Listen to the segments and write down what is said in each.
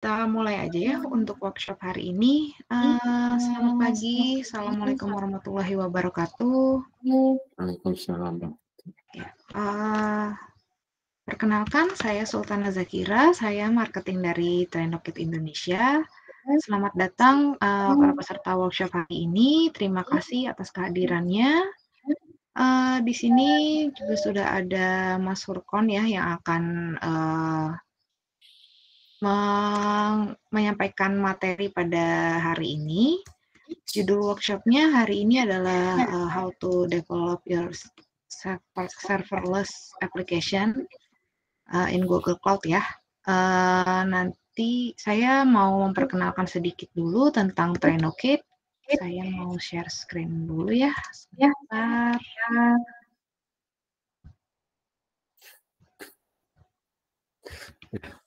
Kita mulai aja ya untuk workshop hari ini. Uh, selamat pagi. Assalamualaikum warahmatullahi wabarakatuh. Waalaikumsalam. uh, perkenalkan, saya Sultana Zakira. Saya marketing dari Trendokit Indonesia. Selamat datang uh, para peserta workshop hari ini. Terima kasih atas kehadirannya. Uh, di sini juga sudah ada Mas Hurkon ya yang akan uh, menyampaikan materi pada hari ini. Judul workshopnya hari ini adalah ya. uh, How to Develop Your Serverless Application uh, in Google Cloud ya. Uh, nanti saya mau memperkenalkan sedikit dulu tentang Trenokit. Saya mau share screen dulu ya. ya. Sebentar. Ya.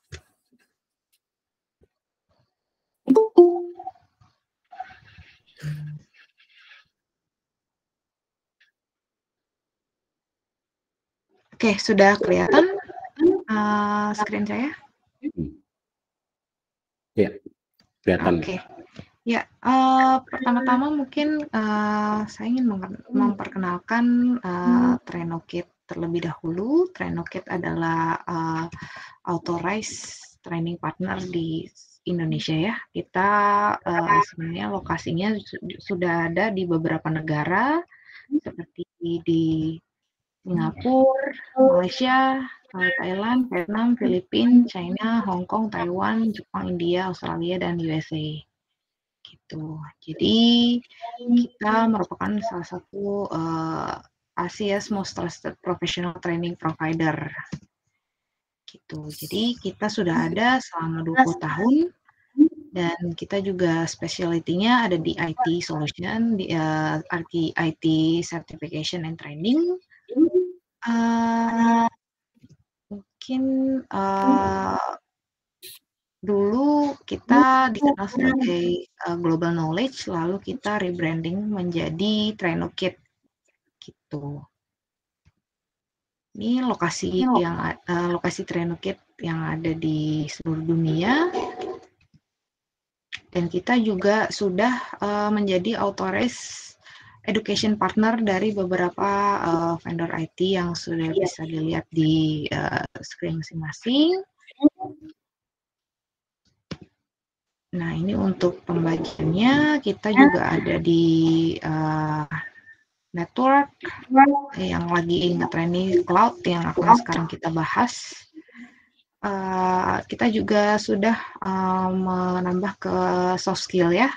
Oke, sudah kelihatan uh, screen saya? Hmm. Ya, kelihatan. Oke. Okay. Ya, uh, pertama-tama mungkin uh, saya ingin memperkenalkan uh, Trenokit terlebih dahulu. Trainokit adalah uh, authorized training partner di Indonesia ya. Kita uh, sebenarnya lokasinya sudah ada di beberapa negara hmm. seperti di Singapura, oh. Malaysia, eh, Thailand, Vietnam, hmm. Filipina, China, Hong Kong, Taiwan, Jepang, India, Australia, dan USA. Gitu. Jadi kita merupakan salah satu uh, Asia's Most Trusted Professional Training Provider gitu. Jadi kita sudah ada selama 20 tahun dan kita juga specialty-nya ada di IT solution, di uh, eh, IT, certification and training. Uh, mungkin uh, dulu kita dikenal sebagai uh, global knowledge, lalu kita rebranding menjadi Trainokit gitu. Ini lokasi Hello. yang uh, lokasi Trenokit yang ada di seluruh dunia. Dan kita juga sudah uh, menjadi authorized education partner dari beberapa uh, vendor IT yang sudah yeah. bisa dilihat di uh, screen masing-masing. Nah, ini untuk pembagiannya kita ya. juga ada di uh, network eh, yang lagi ingat ini cloud yang akan sekarang kita bahas. Uh, kita juga sudah uh, menambah ke soft skill ya,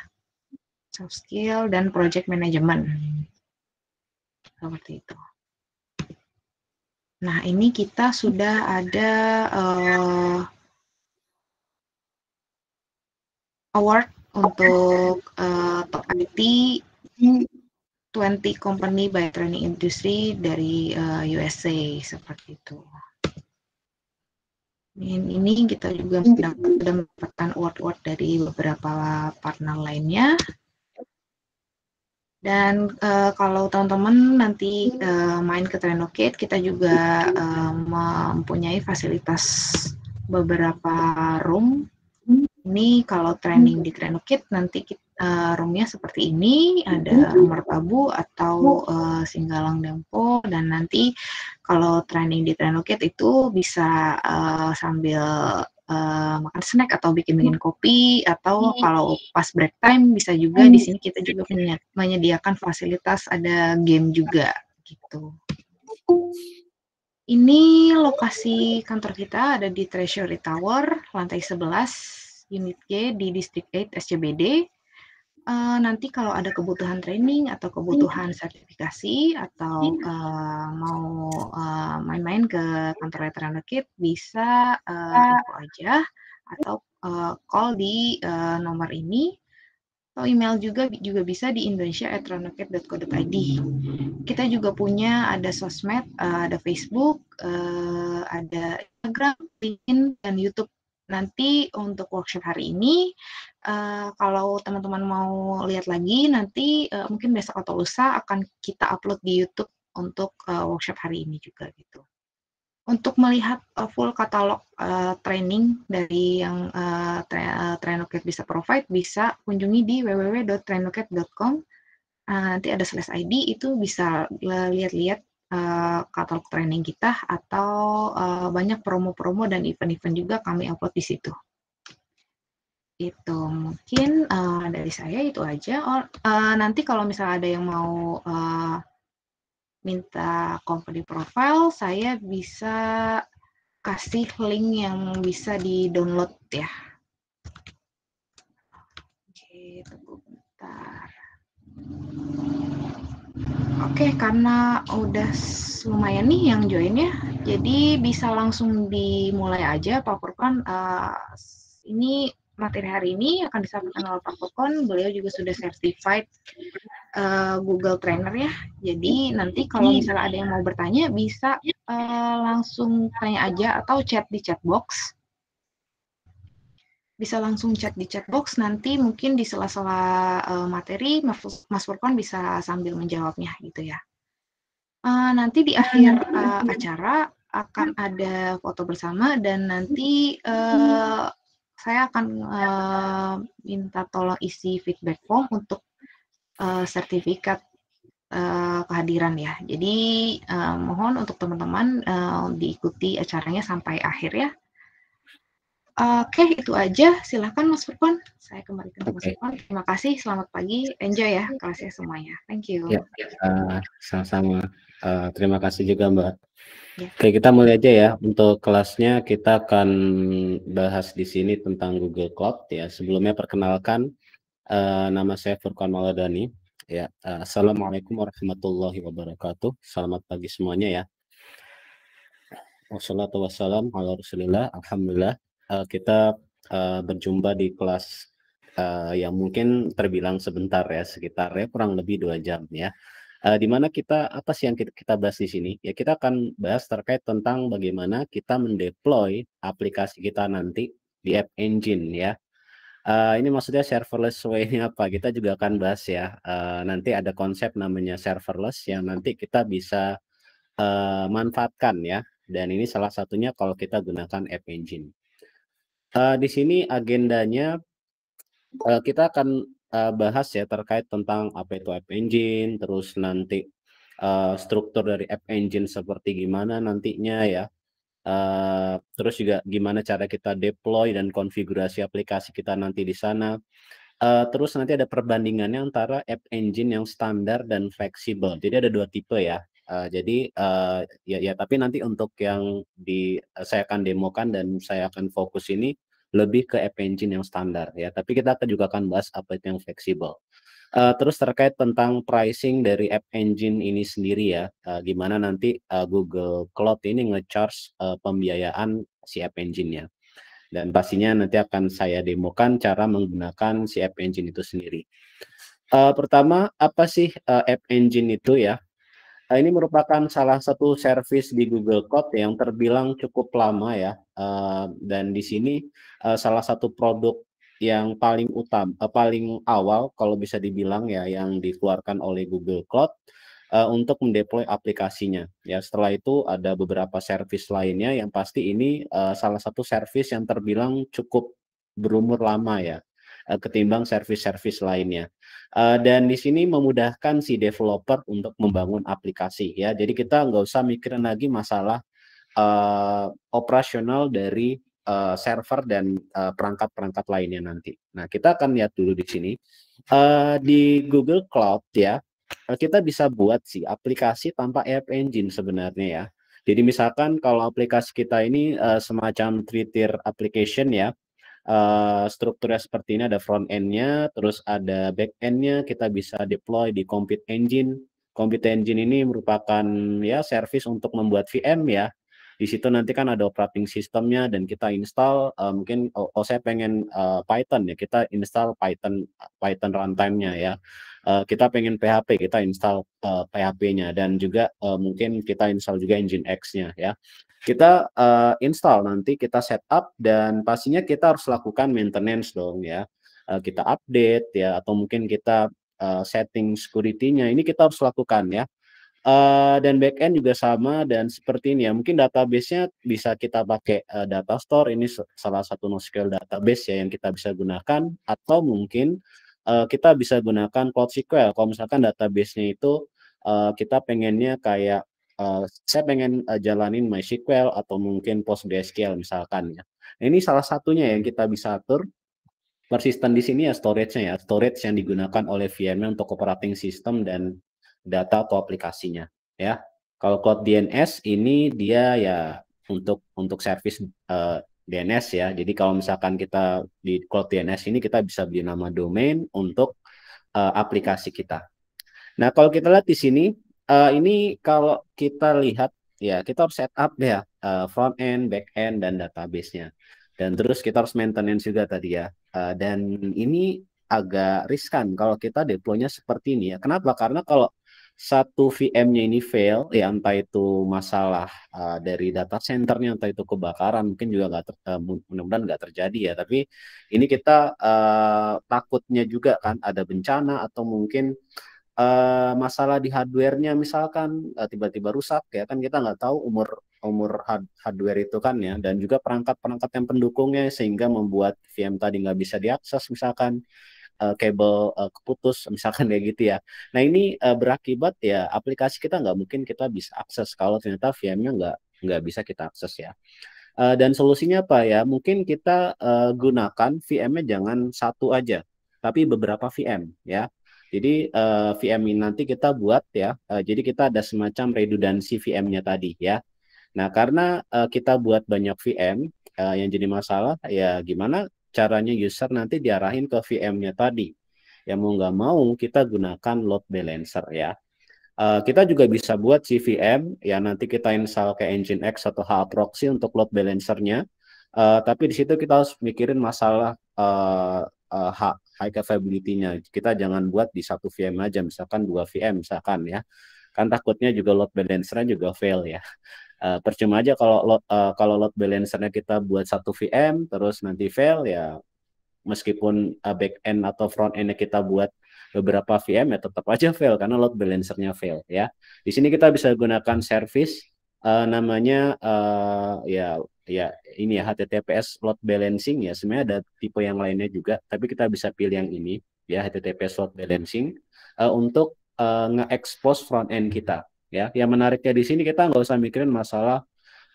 soft skill dan project management seperti itu. Nah ini kita sudah ada uh, award untuk uh, top IT hmm. 20 company by training industry dari uh, eh, USA seperti itu. Ini, ini kita juga sudah mendapatkan award-award dari beberapa partner lainnya. Dan uh, kalau teman-teman nanti uh, main ke Trenokit, kita juga uh, mempunyai fasilitas beberapa room. Ini kalau training di Trenokit, nanti kita uh, roomnya seperti ini, ada mm-hmm. rumah tabu atau uh, singgalang dempo dan nanti kalau training di Trainloket itu bisa uh, sambil uh, makan snack atau bikin-bikin mm-hmm. kopi atau kalau pas break time bisa juga di sini kita juga iya. menyediakan fasilitas ada game juga gitu. Ini lokasi kantor kita ada di Treasury Tower, lantai 11, unit G di Distrik 8 SCBD uh, nanti kalau ada kebutuhan training atau kebutuhan iya. sertifikasi atau uh, mau main eh, main-main ke kantor veteran kit bisa uh, info aja atau uh, call di uh, nomor ini atau email juga juga bisa di indonesia@ronoket.co.id. Kita juga punya ada sosmed, ada Facebook, ada Instagram, LinkedIn dan YouTube nanti untuk workshop hari ini uh, kalau teman-teman mau lihat lagi nanti uh, mungkin besok atau lusa akan kita upload di YouTube untuk uh, workshop hari ini juga gitu. Untuk melihat uh, full katalog uh, training dari yang uh, tra uh, Trainoket bisa provide bisa kunjungi di www.trainoket.com uh, nanti ada slash ID itu bisa lihat-lihat Eh, katalog training kita atau eh, banyak promo-promo dan event-event juga kami upload di situ. Itu mungkin eh, dari saya itu aja. Oh, nanti kalau misalnya ada yang mau minta company profile, saya bisa kasih link yang bisa di-download ya. Oke, tunggu bentar. Oke, okay, karena udah lumayan nih yang join ya. Jadi bisa langsung dimulai aja Pak Purkon. Uh, eh, ini materi hari ini akan disampaikan oleh Pak Purkon. Beliau juga sudah certified uh, Google Trainer ya. Jadi nanti kalau misalnya ada yang mau bertanya bisa uh, langsung tanya aja atau chat di chat box bisa langsung chat di chat box nanti mungkin di sela-sela uh, materi Mas Furkon bisa sambil menjawabnya gitu ya. Uh, nanti di ah, akhir uh, acara akan ada foto bersama dan nanti uh, saya akan uh, minta tolong isi feedback form untuk uh, sertifikat uh, kehadiran ya. Jadi uh, mohon untuk teman-teman uh, diikuti acaranya sampai akhir ya. Oke, okay, itu aja. Silahkan Mas Furkon. Saya kembali ke Mas Mas Okay. Terima kasih. Selamat pagi. Enjoy ya kelasnya semuanya. Thank you. Ya, ya sama-sama. Uh, terima kasih juga Mbak. Ya. Oke, kita mulai aja ya. Untuk kelasnya kita akan bahas di sini tentang Google Cloud. Ya, sebelumnya perkenalkan uh, nama saya Furkan Maladani. Ya, uh, Assalamualaikum warahmatullahi wabarakatuh. Selamat pagi semuanya ya. Wassalamualaikum warahmatullahi wabarakatuh. Alhamdulillah uh, kita uh, berjumpa di kelas uh, yang mungkin terbilang sebentar ya, sekitar ya kurang lebih dua jam ya. Uh, di mana kita apa sih yang kita, bahas di sini? Ya kita akan bahas terkait tentang bagaimana kita mendeploy aplikasi kita nanti di App Engine ya. Uh, ini maksudnya serverless way ini apa? Kita juga akan bahas ya. Uh, nanti ada konsep namanya serverless yang nanti kita bisa uh, manfaatkan ya. Dan ini salah satunya kalau kita gunakan App Engine. Uh, di sini agendanya uh, kita akan uh, bahas ya terkait tentang apa itu App Engine, terus nanti uh, struktur dari App Engine seperti gimana nantinya ya. Uh, terus juga gimana cara kita deploy dan konfigurasi aplikasi kita nanti di sana. Uh, terus nanti ada perbandingannya antara App Engine yang standar dan fleksibel. Jadi ada dua tipe ya. Uh, jadi uh, ya ya tapi nanti untuk yang di eh, saya akan demokan dan saya akan fokus ini lebih ke app engine yang standar ya. Tapi kita juga akan bahas apa itu yang fleksibel. Uh, terus terkait tentang pricing dari app engine ini sendiri ya, uh, gimana nanti uh, Google Cloud ini ngecharge uh, pembiayaan si app engine-nya. Dan pastinya nanti akan saya demokan cara menggunakan si app engine itu sendiri. Uh, pertama apa sih uh, app engine itu ya? Eh, ini merupakan salah satu service di Google Cloud ya, yang terbilang cukup lama ya. Eh, dan di sini eh, salah satu produk yang paling utama, paling awal kalau bisa dibilang ya yang dikeluarkan oleh Google Cloud untuk mendeploy aplikasinya. Ya, setelah itu ada beberapa service lainnya yang pasti ini salah satu service yang terbilang cukup berumur lama ya uh, ketimbang service-service lainnya. Uh, dan di sini memudahkan si developer untuk membangun aplikasi ya. Jadi kita nggak usah mikirin lagi masalah uh, operasional dari uh, server dan perangkat-perangkat uh, lainnya nanti. Nah kita akan lihat dulu di sini uh, di Google Cloud ya kita bisa buat sih aplikasi tanpa App Engine sebenarnya ya. Jadi misalkan kalau aplikasi kita ini uh, semacam three tier application ya. Eh, strukturnya seperti ini ada front end-nya, terus ada back end-nya, kita bisa deploy di compute engine. Compute engine ini merupakan ya service untuk membuat VM ya. Di situ nanti kan ada operating system-nya dan kita install uh, mungkin oh, oh saya pengen uh, Python ya, kita install Python Python runtime-nya ya. Uh, kita pengen PHP, kita install uh, PHP-nya dan juga uh, mungkin kita install juga engine X-nya ya kita uh, install nanti kita setup dan pastinya kita harus lakukan maintenance dong ya uh, kita update ya atau mungkin kita uh, setting security-nya ini kita harus lakukan ya uh, dan backend juga sama dan seperti ini ya mungkin databasenya bisa kita pakai uh, data store ini salah satu NoSQL database ya yang kita bisa gunakan atau mungkin uh, kita bisa gunakan Cloud SQL kalau misalkan databasenya itu uh, kita pengennya kayak uh, saya pengen uh, jalanin MySQL atau mungkin PostgreSQL misalkan ya. ini salah satunya yang kita bisa atur persisten di sini ya storage-nya ya, storage yang digunakan oleh VM untuk operating system dan data atau aplikasinya ya. Kalau Cloud DNS ini dia ya untuk untuk service uh, eh, DNS ya. Jadi kalau misalkan kita di Cloud DNS ini kita bisa beli nama domain untuk uh, aplikasi kita. Nah, kalau kita lihat di sini uh, ini kalau kita lihat ya kita harus setup ya uh, front end, back end dan database-nya. Dan terus kita harus maintenance juga tadi ya. Uh, dan ini agak riskan kalau kita deploy-nya seperti ini ya. Kenapa? Karena kalau satu VM-nya ini fail, ya entah itu masalah uh, dari data center-nya, entah itu kebakaran, mungkin juga nggak uh, mudah-mudahan nggak terjadi ya. Tapi ini kita uh, takutnya juga kan ada bencana atau mungkin Eh, masalah di hardwarenya misalkan eh, tiba-tiba uh, rusak ya kan kita nggak tahu umur umur hard, hardware itu kan ya dan juga perangkat-perangkat yang pendukungnya sehingga membuat VM tadi nggak bisa diakses misalkan uh, kabel uh, keputus misalkan kayak gitu ya. Nah ini uh, berakibat ya aplikasi kita nggak mungkin kita bisa akses kalau ternyata VM-nya nggak nggak bisa kita akses ya. Uh, dan solusinya apa ya? Mungkin kita uh, gunakan VM-nya jangan satu aja, tapi beberapa VM ya. Jadi uh, eh, VM ini nanti kita buat ya. Uh, jadi kita ada semacam redundansi VM-nya tadi ya. Nah, karena uh, kita buat banyak VM uh, yang jadi masalah ya gimana caranya user nanti diarahin ke VM-nya tadi. Ya mau nggak mau kita gunakan load balancer ya. Uh, kita juga bisa buat CVM ya nanti kita install ke X atau HA proxy untuk load balancernya. Uh, tapi di situ kita harus mikirin masalah uh, uh, high capability-nya. Kita jangan buat di satu VM aja, misalkan dua VM misalkan ya. Kan takutnya juga load balancer-nya juga fail ya. Uh, percuma aja kalau load, uh, eh, kalau load balancer-nya kita buat satu VM terus nanti fail ya meskipun uh, back end atau front end-nya kita buat beberapa VM ya tetap aja fail karena load balancer-nya fail ya. Di sini kita bisa gunakan service uh, namanya uh, ya ya ini ya HTTPS load balancing ya sebenarnya ada tipe yang lainnya juga tapi kita bisa pilih yang ini ya HTTPS load balancing uh, untuk uh, nge-expose front end kita ya yang menariknya di sini kita nggak usah mikirin masalah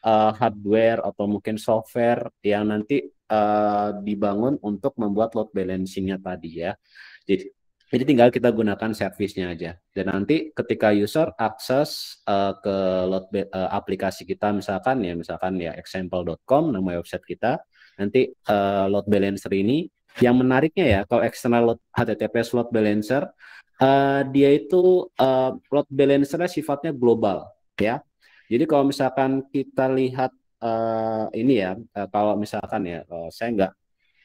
uh, hardware atau mungkin software yang nanti uh, dibangun untuk membuat load balancingnya tadi ya jadi jadi tinggal kita gunakan servisnya aja. Dan nanti ketika user akses uh, ke load, uh, eh, aplikasi kita misalkan ya misalkan ya example.com nama website kita, nanti uh, eh, load balancer ini yang menariknya ya kalau external load, HTTPS load balancer uh, dia itu uh, load balancer sifatnya global ya. Jadi kalau misalkan kita lihat uh, ini ya uh, kalau misalkan ya uh, saya nggak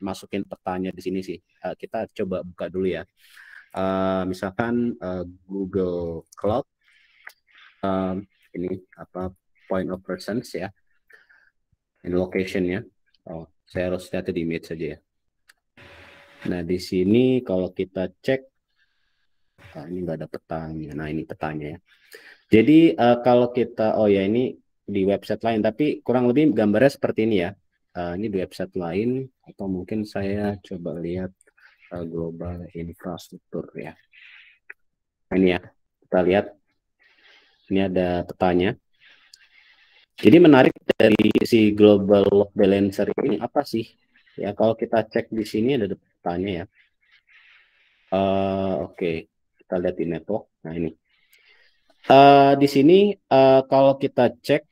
masukin pertanyaan di sini sih. Uh, kita coba buka dulu ya uh, misalkan uh, Google Cloud um, ini apa point of presence ya in location ya oh saya harus lihat di image saja ya nah di sini kalau kita cek nah, ini nggak ada petanya nah ini petanya ya jadi uh, kalau kita oh ya ini di website lain tapi kurang lebih gambarnya seperti ini ya uh, ini di website lain atau mungkin saya coba lihat Uh, global infrastruktur ya. Nah, ini ya, kita lihat ini ada petanya. Jadi menarik dari si global load balancer ini apa sih? Ya kalau kita cek di sini ada petanya ya. Uh, Oke, okay. kita lihat di network. Nah ini. Uh, di sini uh, kalau kita cek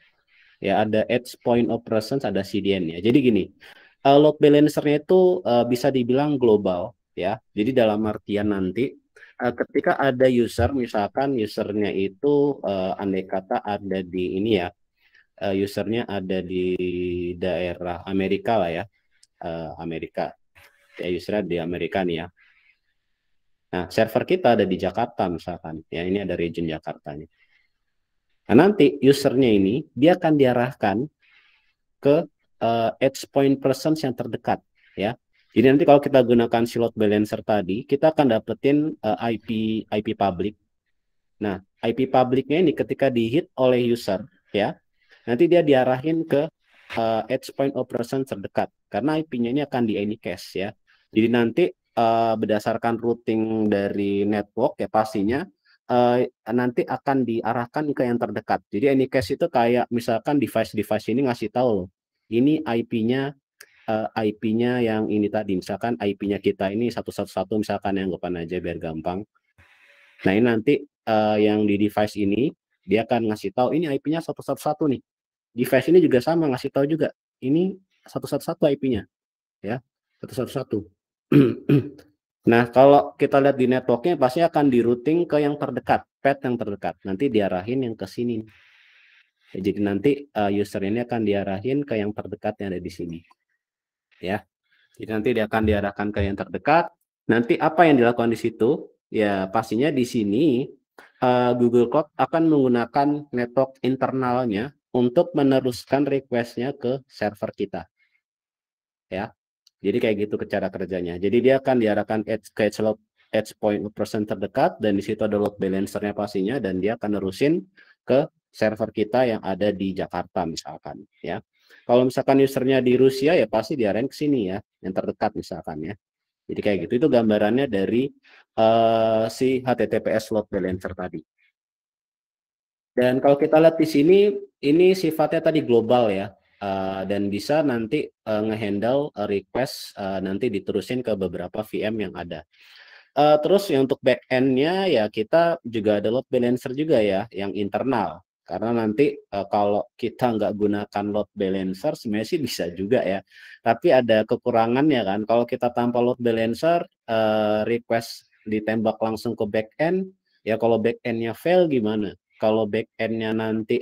ya ada edge point of presence ada CDN ya. Jadi gini, uh, load balancernya itu uh, bisa dibilang global ya. Jadi dalam artian nanti eh, ketika ada user misalkan usernya itu uh, andai kata ada di ini ya eh, usernya ada di daerah Amerika lah ya Amerika ya usernya di Amerika nih ya. Nah server kita ada di Jakarta misalkan ya ini ada region nih. Nah nanti usernya ini dia akan diarahkan ke uh, edge point presence yang terdekat ya jadi nanti kalau kita gunakan load balancer tadi, kita akan dapetin uh, eh, IP IP public. Nah, IP publicnya ini ketika dihit oleh user, ya, nanti dia diarahin ke uh, eh, edge point operation terdekat karena IP-nya ini akan di cache ya. Jadi nanti uh, berdasarkan routing dari network ya pastinya uh, nanti akan diarahkan ke yang terdekat. Jadi cache itu kayak misalkan device-device ini ngasih tahu loh, ini IP-nya uh, eh, IP-nya yang ini tadi misalkan IP-nya kita ini satu satu satu misalkan yang depan aja biar gampang nah ini nanti uh, yang di device ini dia akan ngasih tahu ini IP-nya satu satu satu nih device ini juga sama ngasih tahu juga ini satu satu satu IP-nya ya satu satu satu nah kalau kita lihat di networknya pasti akan di routing ke yang terdekat pet yang terdekat nanti diarahin yang ke sini jadi nanti uh, user ini akan diarahin ke yang terdekat yang ada di sini ya. Jadi nanti dia akan diarahkan ke yang terdekat. Nanti apa yang dilakukan di situ? Ya pastinya di sini uh, Google Cloud akan menggunakan network internalnya untuk meneruskan requestnya ke server kita. Ya, jadi kayak gitu ke cara kerjanya. Jadi dia akan diarahkan ke edge, slot edge point person terdekat dan di situ ada load balancernya pastinya dan dia akan nerusin ke server kita yang ada di Jakarta misalkan. Ya, kalau misalkan usernya di Rusia ya pasti diarahin ke sini ya, yang terdekat misalkan ya. Jadi kayak gitu itu gambarannya dari uh, si HTTPS load balancer tadi. Dan kalau kita lihat di sini, ini sifatnya tadi global ya, uh, dan bisa nanti uh, ngehandle request uh, nanti diterusin ke beberapa VM yang ada. Uh, terus ya untuk back end-nya ya kita juga ada load balancer juga ya, yang internal. Karena nanti uh, kalau kita nggak gunakan load balancer, sebenarnya sih bisa juga ya. Tapi ada kekurangannya kan. Kalau kita tanpa load balancer, uh, request ditembak langsung ke back end, ya kalau back endnya fail gimana? Kalau back endnya nanti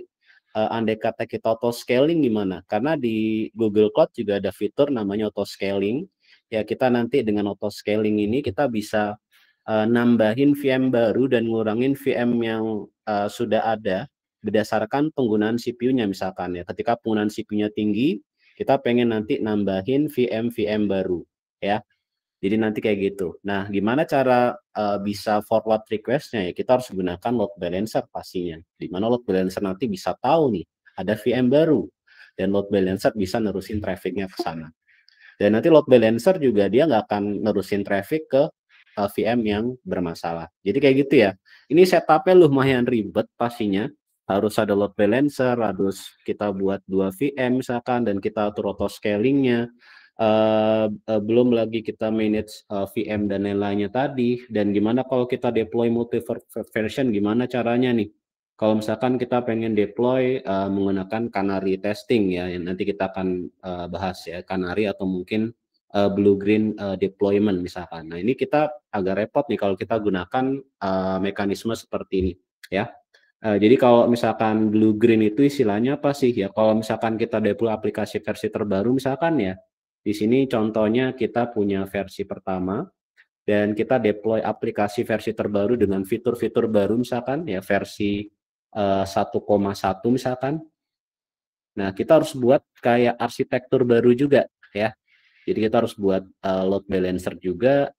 uh, andai kata kita auto scaling gimana? Karena di Google Cloud juga ada fitur namanya auto scaling. Ya kita nanti dengan auto scaling ini kita bisa uh, nambahin VM baru dan ngurangin VM yang uh, sudah ada berdasarkan penggunaan CPU-nya misalkan ya. Ketika penggunaan CPU-nya tinggi, kita pengen nanti nambahin VM-VM baru ya. Jadi nanti kayak gitu. Nah, gimana cara uh, bisa forward request-nya ya? Kita harus gunakan load balancer pastinya. Di mana load balancer nanti bisa tahu nih ada VM baru dan load balancer bisa nerusin trafficnya ke sana. Dan nanti load balancer juga dia nggak akan nerusin traffic ke eh, VM yang bermasalah. Jadi kayak gitu ya. Ini setupnya lumayan ribet pastinya harus ada load balancer, harus kita buat dua VM misalkan dan kita atur auto scalingnya. Uh, uh, belum lagi kita manage uh, eh, VM dan lain-lainnya tadi dan gimana kalau kita deploy multi version gimana caranya nih kalau misalkan kita pengen deploy uh, menggunakan Canary testing ya yang nanti kita akan uh, bahas ya Canary atau mungkin uh, blue green uh, deployment misalkan nah ini kita agak repot nih kalau kita gunakan uh, mekanisme seperti ini ya Uh, jadi kalau misalkan blue green itu istilahnya apa sih ya? Kalau misalkan kita deploy aplikasi versi terbaru misalkan ya, di sini contohnya kita punya versi pertama dan kita deploy aplikasi versi terbaru dengan fitur-fitur baru misalkan ya versi uh, eh, 1,1 misalkan. Nah, kita harus buat kayak arsitektur baru juga ya. Jadi kita harus buat uh, load balancer juga,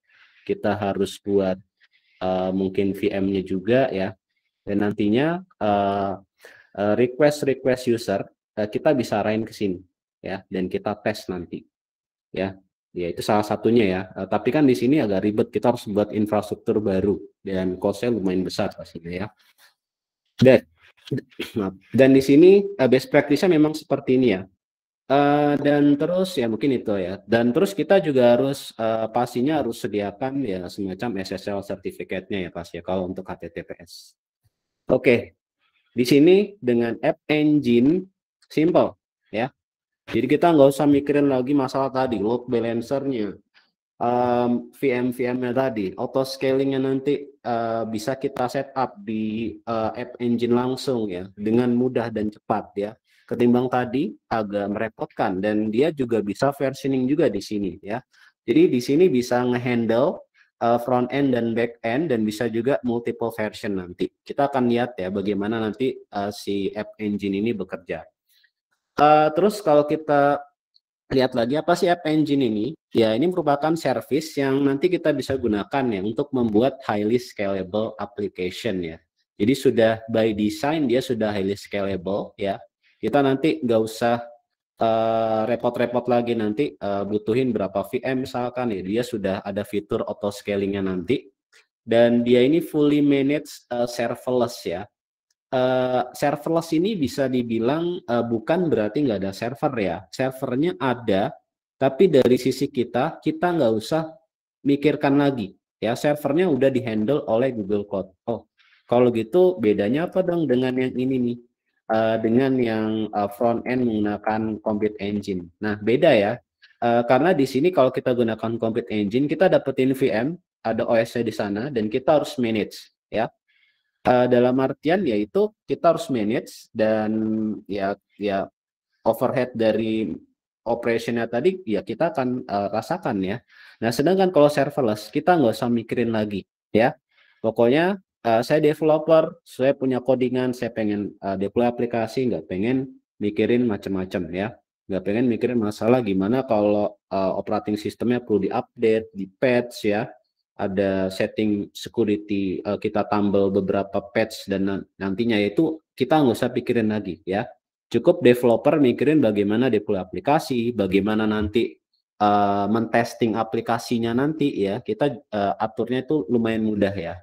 kita harus buat uh, mungkin VM-nya juga ya dan nantinya eh, eh, request request user eh, kita bisa rain ke sini ya dan kita tes nanti ya ya itu salah satunya ya tapi kan di sini agak ribet kita harus buat infrastruktur baru dan cost-nya lumayan besar pastinya ya dan dan di sini best practice-nya memang seperti ini ya Uh, dan terus ya mungkin itu ya. Dan terus kita juga harus uh, pastinya harus sediakan ya semacam SSL sertifikatnya ya pasti ya kalau untuk HTTPS. Oke, di sini dengan App Engine simple ya. Jadi kita nggak usah mikirin lagi masalah tadi load balancernya, um, ehm, VM VM-nya tadi, auto scalingnya nanti uh, bisa kita setup di uh, App Engine langsung ya dengan mudah dan cepat ya. Ketimbang tadi agak merepotkan dan dia juga bisa versioning juga di sini ya. Jadi di sini bisa ngehandle uh, front end dan back end dan bisa juga multiple version nanti. Kita akan lihat ya bagaimana nanti uh, si app engine ini bekerja. Uh, terus kalau kita lihat lagi apa sih app engine ini? Ya ini merupakan service yang nanti kita bisa gunakan ya untuk membuat highly scalable application ya. Jadi sudah by design dia sudah highly scalable ya. Kita nanti nggak usah Eh, repot-repot uh, lagi nanti uh, butuhin berapa VM misalkan ya dia sudah ada fitur auto scalingnya nanti dan dia ini fully managed uh, serverless ya uh, serverless ini bisa dibilang uh, bukan berarti nggak ada server ya servernya ada tapi dari sisi kita kita nggak usah mikirkan lagi ya servernya udah dihandle oleh Google Cloud oh kalau gitu bedanya apa dong dengan yang ini nih uh, dengan yang uh, front end menggunakan compute engine. Nah, beda ya. Uh, karena di sini kalau kita gunakan compute engine, kita dapetin VM, ada os di sana dan kita harus manage ya. Uh, dalam artian yaitu kita harus manage dan ya ya overhead dari operationnya tadi ya kita akan uh, rasakan ya. Nah sedangkan kalau serverless kita nggak usah mikirin lagi ya. Pokoknya uh, saya developer, saya punya codingan, saya pengen uh, deploy aplikasi, nggak pengen mikirin macam-macam ya. Nggak pengen mikirin masalah gimana kalau uh, operating sistemnya perlu diupdate, di patch ya. Ada setting security, uh, kita tambal beberapa patch dan nantinya itu kita nggak usah pikirin lagi ya. Cukup developer mikirin bagaimana deploy aplikasi, bagaimana nanti uh, mentesting aplikasinya nanti ya. Kita uh, aturnya itu lumayan mudah ya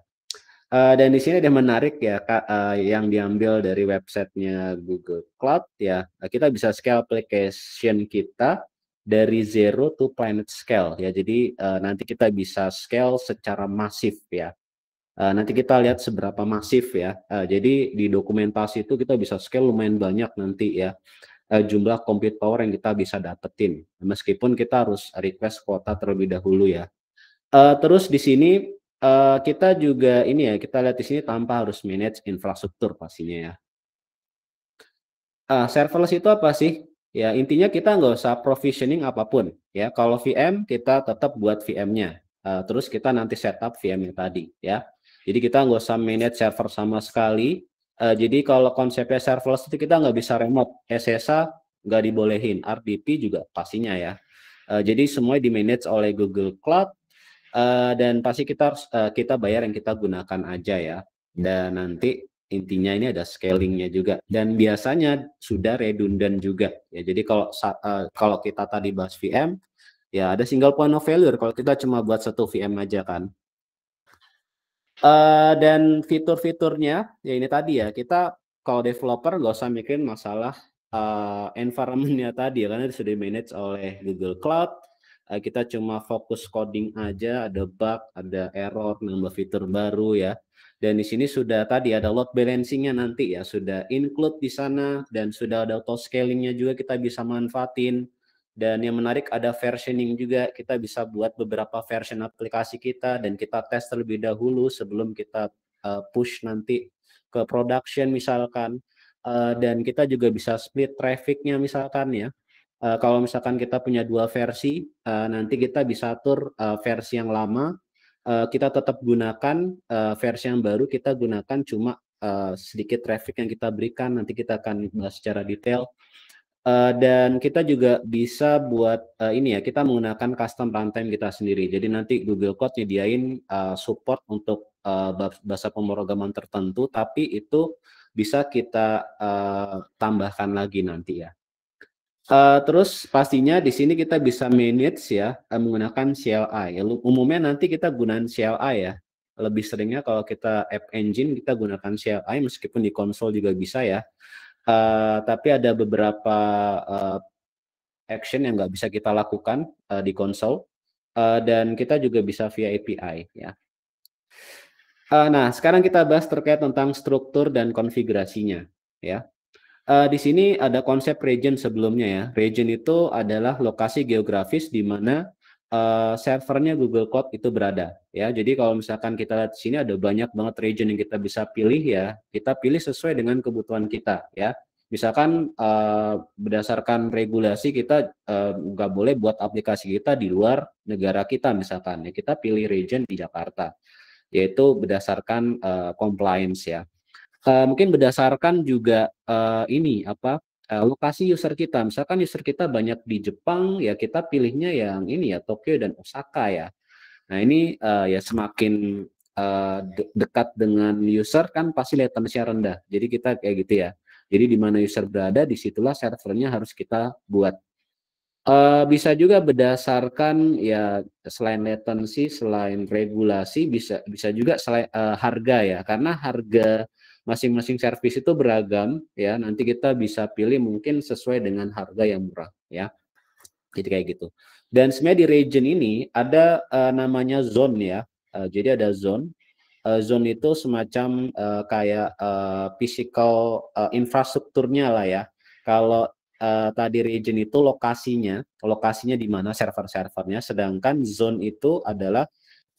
Uh, dan di sini ada menarik ya kak, uh, yang diambil dari websitenya Google Cloud ya eh, kita bisa scale application kita dari zero to planet scale ya jadi uh, nanti kita bisa scale secara masif ya uh, nanti kita lihat seberapa masif ya uh, jadi di dokumentasi itu kita bisa scale lumayan banyak nanti ya uh, jumlah compute power yang kita bisa dapetin meskipun kita harus request kuota terlebih dahulu ya uh, terus di sini uh, kita juga ini ya kita lihat di sini tanpa harus manage infrastruktur pastinya ya. Uh, serverless itu apa sih? Ya intinya kita nggak usah provisioning apapun ya. Kalau VM kita tetap buat VM-nya. Uh, eh, terus kita nanti setup VM-nya tadi ya. Jadi kita nggak usah manage server sama sekali. Uh, jadi kalau konsepnya serverless itu kita nggak bisa remote. SSH nggak dibolehin. RDP juga pastinya ya. Uh, jadi semua di manage oleh Google Cloud Eh, dan pasti kita harus uh, kita bayar yang kita gunakan aja ya dan nanti intinya ini ada scalingnya juga dan biasanya sudah redundant juga ya jadi kalau uh, kalau kita tadi bahas VM ya ada single point of failure kalau kita cuma buat satu VM aja kan uh, dan fitur-fiturnya ya ini tadi ya kita kalau developer gak usah mikirin masalah uh, environmentnya tadi ya, karena sudah manage oleh Google Cloud Eh, kita cuma fokus coding aja, ada bug, ada error, nambah fitur baru ya. Dan di sini sudah tadi ada load balancingnya nanti ya, sudah include di sana dan sudah ada auto scalingnya juga kita bisa manfaatin. Dan yang menarik ada versioning juga, kita bisa buat beberapa version aplikasi kita dan kita tes terlebih dahulu sebelum kita eh, push nanti ke production misalkan. Eh, dan kita juga bisa split trafficnya misalkan ya Uh, kalau misalkan kita punya dua versi, uh, nanti kita bisa atur uh, versi yang lama, uh, kita tetap gunakan uh, versi yang baru, kita gunakan cuma uh, sedikit traffic yang kita berikan, nanti kita akan bahas secara detail. Uh, dan kita juga bisa buat uh, ini ya, kita menggunakan custom runtime kita sendiri. Jadi nanti Google Code nyediain uh, support untuk uh, bahasa pemrograman tertentu, tapi itu bisa kita uh, tambahkan lagi nanti ya. Uh, terus pastinya di sini kita bisa manage ya eh, menggunakan CLI. Umumnya nanti kita gunakan CLI ya. Lebih seringnya kalau kita app engine kita gunakan CLI meskipun di konsol juga bisa ya. Uh, tapi ada beberapa uh, action yang nggak bisa kita lakukan uh, di konsol uh, dan kita juga bisa via API ya. Uh, nah sekarang kita bahas terkait tentang struktur dan konfigurasinya ya uh, di sini ada konsep region sebelumnya ya. Region itu adalah lokasi geografis di mana uh, servernya Google Cloud itu berada ya. Jadi kalau misalkan kita lihat di sini ada banyak banget region yang kita bisa pilih ya. Kita pilih sesuai dengan kebutuhan kita ya. Misalkan uh, berdasarkan regulasi kita nggak uh, boleh buat aplikasi kita di luar negara kita misalkan ya. Kita pilih region di Jakarta yaitu berdasarkan uh, compliance ya uh, mungkin berdasarkan juga uh, ini apa uh, lokasi user kita. Misalkan user kita banyak di Jepang, ya kita pilihnya yang ini ya Tokyo dan Osaka ya. Nah ini uh, ya semakin uh, de dekat dengan user kan pasti latency rendah. Jadi kita kayak gitu ya. Jadi di mana user berada, disitulah servernya harus kita buat. Uh, bisa juga berdasarkan ya selain latency, selain regulasi, bisa bisa juga selain, uh, harga ya, karena harga masing-masing servis itu beragam ya nanti kita bisa pilih mungkin sesuai dengan harga yang murah ya jadi kayak gitu dan sebenarnya di region ini ada uh, namanya zone ya uh, jadi ada zone eh, zone itu semacam uh, kayak uh, physical uh, infrastrukturnya lah ya kalau uh, tadi region itu lokasinya lokasinya di mana server-servernya sedangkan zone itu adalah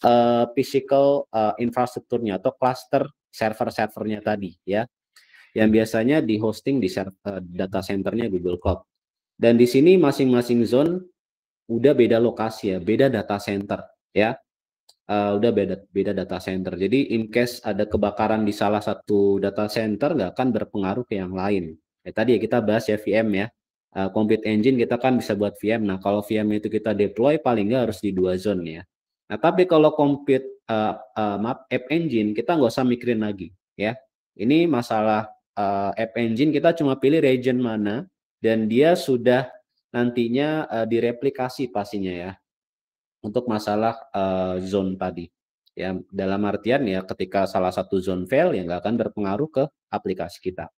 uh, physical uh, infrastrukturnya atau cluster server-servernya tadi ya yang biasanya di hosting di server, eh, data centernya Google Cloud. Dan di sini masing-masing zone udah beda lokasi ya, beda data center ya. Uh, udah beda beda data center. Jadi in case ada kebakaran di salah satu data center nggak akan berpengaruh ke yang lain. Ya, tadi ya kita bahas ya VM ya. Uh, compute engine kita kan bisa buat VM. Nah kalau VM itu kita deploy paling nggak harus di dua zone ya. Nah, tapi kalau compute uh, uh, map app engine kita nggak usah mikirin lagi ya. Ini masalah uh, app engine kita cuma pilih region mana dan dia sudah nantinya uh, direplikasi pastinya ya untuk masalah uh, zone tadi. Ya, dalam artian ya ketika salah satu zone fail yang nggak akan berpengaruh ke aplikasi kita.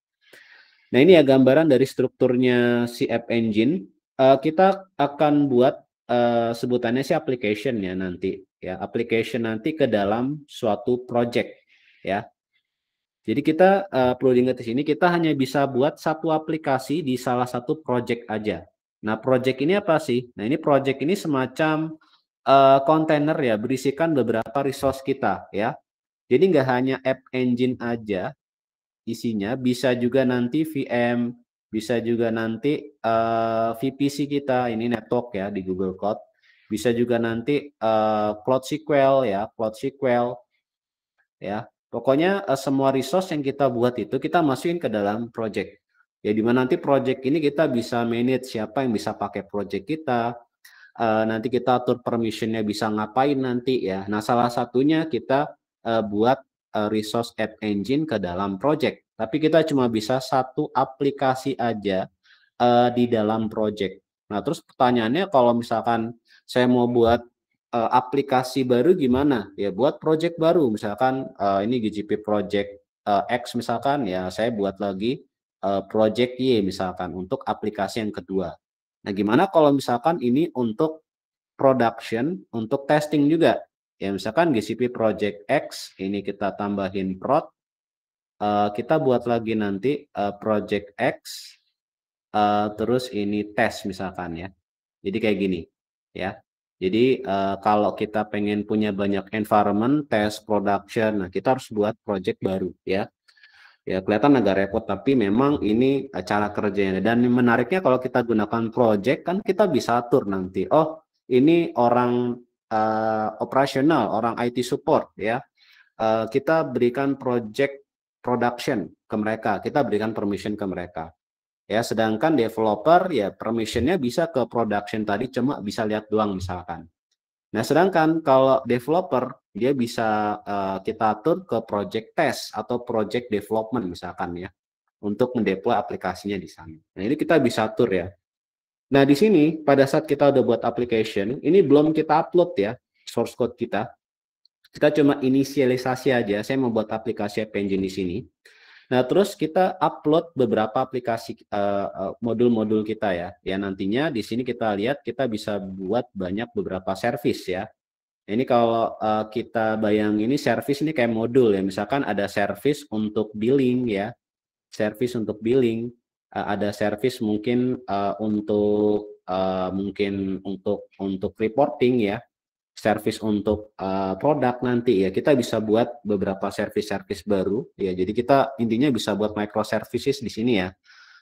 Nah, ini ya gambaran dari strukturnya si app engine. Uh, kita akan buat Eh, sebutannya sih application ya nanti ya application nanti ke dalam suatu project ya. Jadi kita uh, perlu diingat di sini kita hanya bisa buat satu aplikasi di salah satu project aja. Nah, project ini apa sih? Nah, ini project ini semacam kontainer eh, uh, ya berisikan beberapa resource kita ya. Jadi nggak hanya app engine aja isinya, bisa juga nanti VM, bisa juga nanti uh, eh, VPC kita ini network ya di Google Cloud bisa juga nanti uh, Cloud SQL ya Cloud SQL ya pokoknya uh, semua resource yang kita buat itu kita masukin ke dalam project ya dimana nanti project ini kita bisa manage siapa yang bisa pakai project kita uh, nanti kita atur permissionnya bisa ngapain nanti ya nah salah satunya kita uh, buat uh, resource app engine ke dalam project tapi kita cuma bisa satu aplikasi aja uh, di dalam project. Nah, terus pertanyaannya kalau misalkan saya mau buat uh, aplikasi baru gimana? Ya buat project baru, misalkan uh, ini GCP project uh, X misalkan ya saya buat lagi uh, project Y misalkan untuk aplikasi yang kedua. Nah, gimana kalau misalkan ini untuk production, untuk testing juga? Ya misalkan GCP project X ini kita tambahin prod uh, kita buat lagi nanti uh, project X uh, terus ini tes misalkan ya. Jadi kayak gini ya. Jadi uh, kalau kita pengen punya banyak environment, test, production, nah kita harus buat project baru ya. Ya kelihatan agak repot tapi memang ini cara kerjanya dan menariknya kalau kita gunakan project kan kita bisa atur nanti. Oh, ini orang uh, operasional, orang IT support ya. Uh, kita berikan project production ke mereka, kita berikan permission ke mereka. Ya, sedangkan developer ya permissionnya bisa ke production tadi cuma bisa lihat doang misalkan. Nah, sedangkan kalau developer dia bisa uh, kita atur ke project test atau project development misalkan ya untuk mendeploy aplikasinya di sana. Nah, ini kita bisa atur ya. Nah, di sini pada saat kita udah buat application, ini belum kita upload ya source code kita. Kita cuma inisialisasi aja, saya mau buat aplikasi App Engine di sini. Nah, terus kita upload beberapa aplikasi eh, eh, modul-modul uh, kita ya. Ya nantinya di sini kita lihat kita bisa buat banyak beberapa service ya. Ini kalau uh, kita bayang ini service ini kayak modul ya. Misalkan ada service untuk billing ya. Service untuk billing, uh, ada service mungkin uh, untuk uh, mungkin untuk untuk reporting ya service untuk uh, produk nanti ya kita bisa buat beberapa service-service baru ya jadi kita intinya bisa buat microservices di sini ya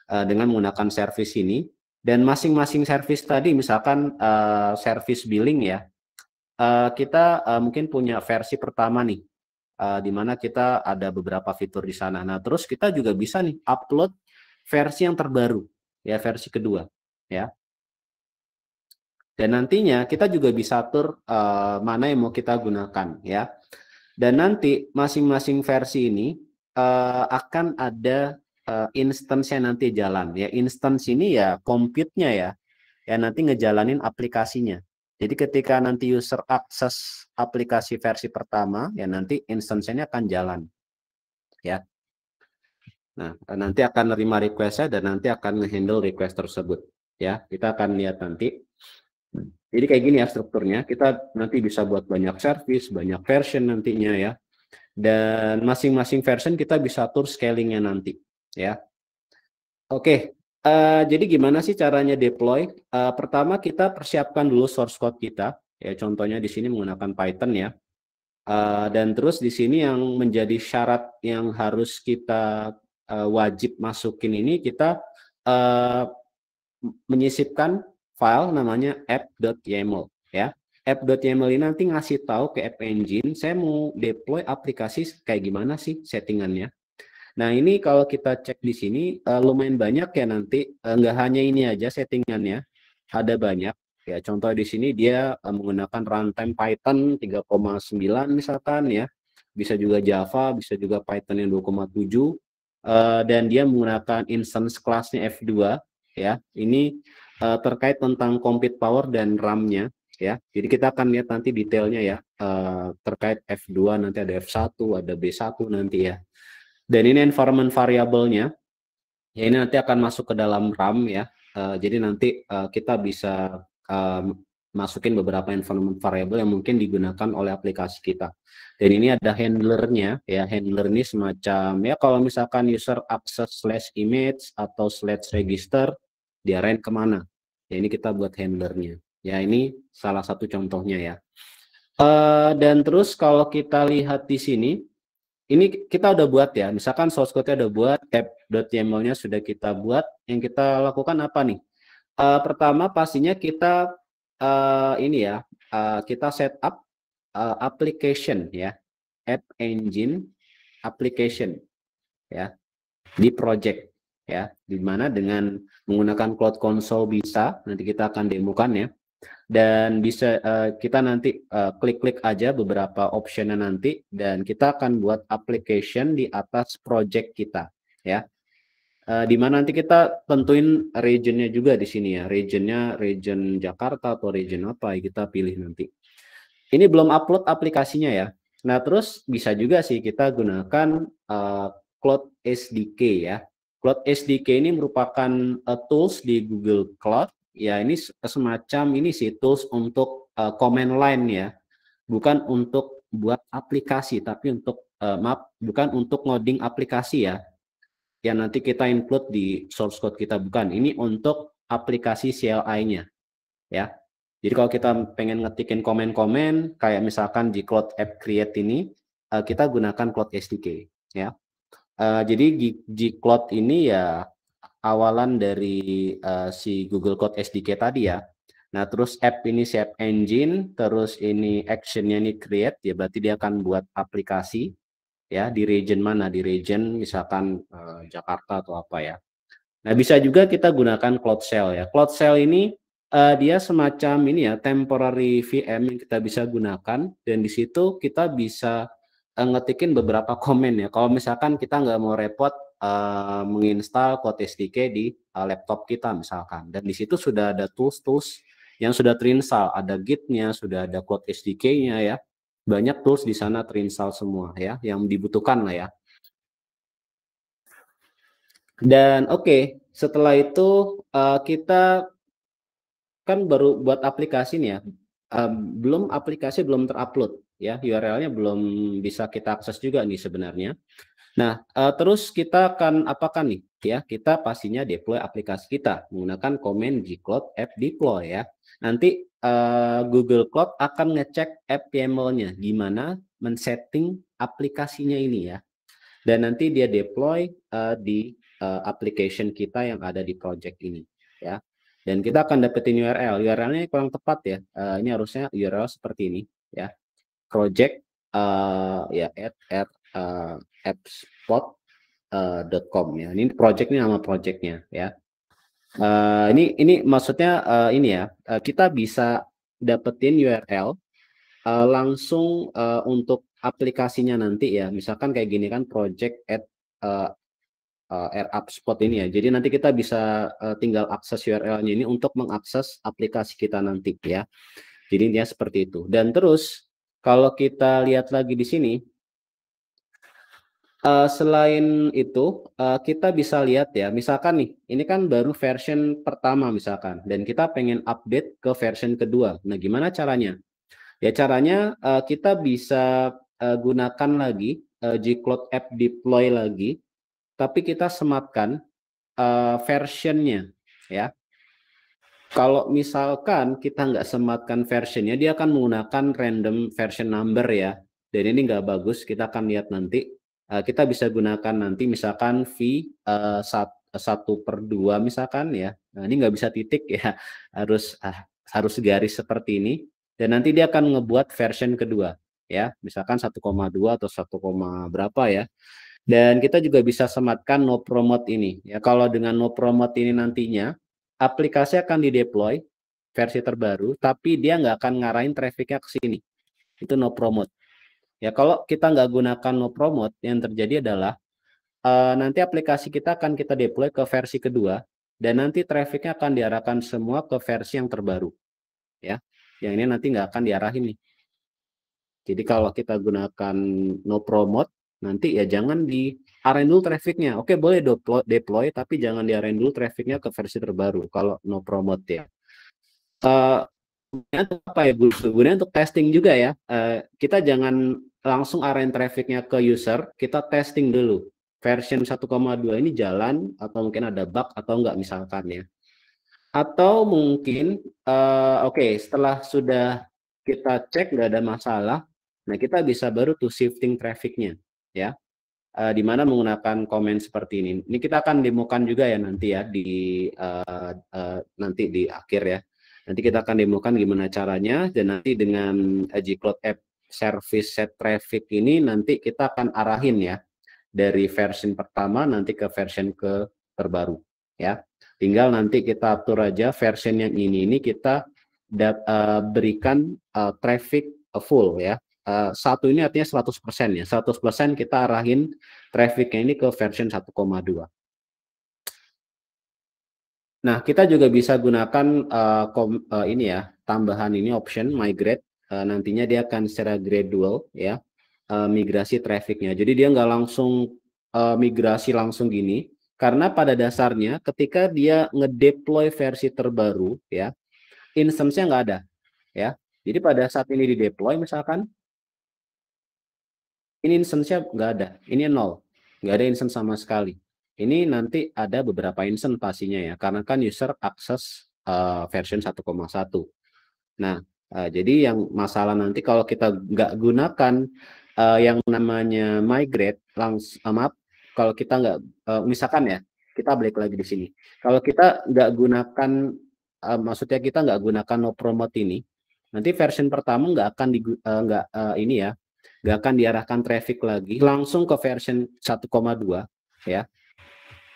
uh, dengan menggunakan service ini dan masing-masing service tadi misalkan uh, service billing ya uh, kita uh, mungkin punya versi pertama nih uh, di mana kita ada beberapa fitur di sana nah terus kita juga bisa nih upload versi yang terbaru ya versi kedua ya dan nantinya kita juga bisa atur uh, mana yang mau kita gunakan ya. Dan nanti masing-masing versi ini uh, akan ada uh, instance yang nanti jalan ya. Instance ini ya compute-nya ya. Ya nanti ngejalanin aplikasinya. Jadi ketika nanti user akses aplikasi versi pertama, ya nanti instance-nya akan jalan. Ya. Nah, nanti akan nerima request-nya dan nanti akan ngehandle request tersebut. Ya, kita akan lihat nanti. Jadi kayak gini ya strukturnya. Kita nanti bisa buat banyak service, banyak version nantinya ya. Dan masing-masing version kita bisa atur scalingnya nanti ya. Oke, uh, jadi gimana sih caranya deploy? Uh, pertama kita persiapkan dulu source code kita. Ya contohnya di sini menggunakan Python ya. Uh, dan terus di sini yang menjadi syarat yang harus kita uh, wajib masukin ini kita uh, menyisipkan file namanya app.yml ya. app.yml ini nanti ngasih tahu ke App Engine saya mau deploy aplikasi kayak gimana sih settingannya. Nah, ini kalau kita cek di sini eh, lumayan banyak ya nanti eh, nggak hanya ini aja settingannya. Ada banyak ya. Contoh di sini dia eh, menggunakan runtime Python 3,9 misalkan ya. Bisa juga Java, bisa juga Python yang 2,7 dan dia menggunakan instance classnya F2 ya. Ini uh, terkait tentang compute power dan RAM-nya ya. Jadi kita akan lihat nanti detailnya ya uh, terkait F2 nanti ada F1, ada B1 nanti ya. Dan ini environment variabelnya. Ya ini nanti akan masuk ke dalam RAM ya. Uh, jadi nanti uh, kita bisa uh, masukin beberapa environment variable yang mungkin digunakan oleh aplikasi kita. Dan ini ada handlernya, ya handler ini semacam ya kalau misalkan user access slash image atau slash register, dia rent kemana ya ini kita buat handlernya ya ini salah satu contohnya ya uh, dan terus kalau kita lihat di sini ini kita udah buat ya misalkan source code-nya udah buat app.yml-nya sudah kita buat yang kita lakukan apa nih uh, pertama pastinya kita uh, ini ya uh, kita setup uh, application ya app engine application ya di project ya dimana dengan menggunakan cloud console bisa nanti kita akan demokan ya dan bisa uh, kita nanti eh, klik-klik uh, aja beberapa optionnya nanti dan kita akan buat application di atas project kita ya uh, di mana nanti kita tentuin regionnya juga di sini ya regionnya region Jakarta atau region apa kita pilih nanti ini belum upload aplikasinya ya nah terus bisa juga sih kita gunakan uh, Cloud SDK ya Cloud SDK ini merupakan uh, tools di Google Cloud. Ya, ini semacam ini sih tools untuk uh, command line ya. Bukan untuk buat aplikasi, tapi untuk uh, eh, map bukan untuk loading aplikasi ya. Ya nanti kita include di source code kita bukan. Ini untuk aplikasi CLI-nya. Ya. Jadi kalau kita pengen ngetikin komen-komen kayak misalkan di Cloud App Create ini, uh, kita gunakan Cloud SDK ya. Eh, jadi G Cloud ini ya awalan dari uh, si Google Cloud SDK tadi ya. Nah, terus app ini si app engine, terus ini actionnya ini create, ya berarti dia akan buat aplikasi ya di region mana, di region misalkan uh, Jakarta atau apa ya. Nah, bisa juga kita gunakan Cloud Shell ya. Cloud Shell ini uh, dia semacam ini ya temporary VM yang kita bisa gunakan dan di situ kita bisa Eh, ngetikin beberapa komen ya. Kalau misalkan kita nggak mau repot uh, menginstal kode SDK di uh, laptop kita misalkan. Dan di situ sudah ada tools-tools yang sudah terinstall. Ada Git-nya, sudah ada kode SDK-nya ya. Banyak tools di sana terinstall semua ya, yang dibutuhkan lah ya. Dan oke, okay, setelah itu uh, kita kan baru buat aplikasi nih ya belum aplikasi belum terupload ya URL-nya belum bisa kita akses juga nih sebenarnya. Nah uh, terus kita akan apakan nih ya kita pastinya deploy aplikasi kita menggunakan command gcloud app deploy ya. Nanti uh, Google Cloud akan ngecek app YAML-nya gimana men-setting aplikasinya ini ya. Dan nanti dia deploy uh, di uh, application kita yang ada di project ini ya dan kita akan dapetin URL. URL-nya kurang tepat ya. Uh, ini harusnya URL seperti ini ya. project uh, ya at at uh, appspot uh, .com ya. Ini project ini nama projectnya ya. Uh, ini ini maksudnya uh, ini ya. Uh, kita bisa dapetin URL uh, langsung uh, untuk aplikasinya nanti ya. Misalkan kayak gini kan project at uh, uh, up Spot ini ya. Jadi nanti kita bisa uh, tinggal akses URL-nya ini untuk mengakses aplikasi kita nanti ya. Jadi ya seperti itu. Dan terus kalau kita lihat lagi di sini uh, selain itu uh, kita bisa lihat ya, misalkan nih, ini kan baru version pertama misalkan dan kita pengen update ke version kedua. Nah, gimana caranya? Ya caranya uh, kita bisa uh, gunakan lagi uh, G Cloud App Deploy lagi tapi kita sematkan uh, versionnya ya. Kalau misalkan kita nggak sematkan versionnya, dia akan menggunakan random version number ya. Dan ini nggak bagus, kita akan lihat nanti. Uh, kita bisa gunakan nanti misalkan V uh, satu per dua misalkan ya. Nah, ini nggak bisa titik ya, harus uh, harus garis seperti ini. Dan nanti dia akan ngebuat version kedua ya, misalkan 1,2 atau 1, berapa ya. Dan kita juga bisa sematkan no promote ini. Ya, kalau dengan no promote ini nantinya aplikasi akan di deploy versi terbaru, tapi dia nggak akan ngarahin trafficnya ke sini. Itu no promote. Ya, kalau kita nggak gunakan no promote, yang terjadi adalah uh, nanti aplikasi kita akan kita deploy ke versi kedua, dan nanti trafficnya akan diarahkan semua ke versi yang terbaru. Ya, yang ini nanti nggak akan diarahin nih. Jadi kalau kita gunakan no promote, nanti ya jangan di arrange dulu trafficnya. Oke boleh deploy, deploy tapi jangan di arrange dulu trafficnya ke versi terbaru kalau no promote ya. Uh, apa ya Bu? Gunanya untuk testing juga ya. Uh, kita jangan langsung arrange trafficnya ke user, kita testing dulu. Version 1,2 ini jalan atau mungkin ada bug atau enggak misalkan ya. Atau mungkin, uh, oke okay, setelah sudah kita cek nggak ada masalah, nah kita bisa baru tuh shifting trafficnya ya uh, di mana menggunakan komen seperti ini. Ini kita akan demokan juga ya nanti ya di uh, uh, nanti di akhir ya. Nanti kita akan demokan gimana caranya dan nanti dengan uh, Gcloud App Service Set Traffic ini nanti kita akan arahin ya dari versi pertama nanti ke versi ke terbaru ya. Tinggal nanti kita atur aja versi yang ini ini kita dat, uh, berikan uh, traffic full ya Eh, satu ini artinya 100% ya. 100% kita arahin trafficnya ini ke version 1,2. Nah, kita juga bisa gunakan uh, kom, uh, ini ya, tambahan ini option migrate. Uh, nantinya dia akan secara gradual ya, uh, migrasi trafficnya. Jadi dia nggak langsung uh, migrasi langsung gini, karena pada dasarnya ketika dia ngedeploy versi terbaru ya, instance-nya nggak ada ya. Jadi pada saat ini di deploy misalkan ini instance-nya nggak ada, ini nol, nggak ada instance sama sekali. Ini nanti ada beberapa instance pastinya ya, karena kan user akses uh, version 1,1. Nah, uh, jadi yang masalah nanti kalau kita nggak gunakan uh, yang namanya migrate, langsung uh, maaf, kalau kita nggak, uh, misalkan ya, kita balik lagi di sini. Kalau kita nggak gunakan, uh, maksudnya kita nggak gunakan no promote ini, nanti version pertama nggak akan di, uh, nggak uh, ini ya nggak akan diarahkan traffic lagi langsung ke version 1,2 ya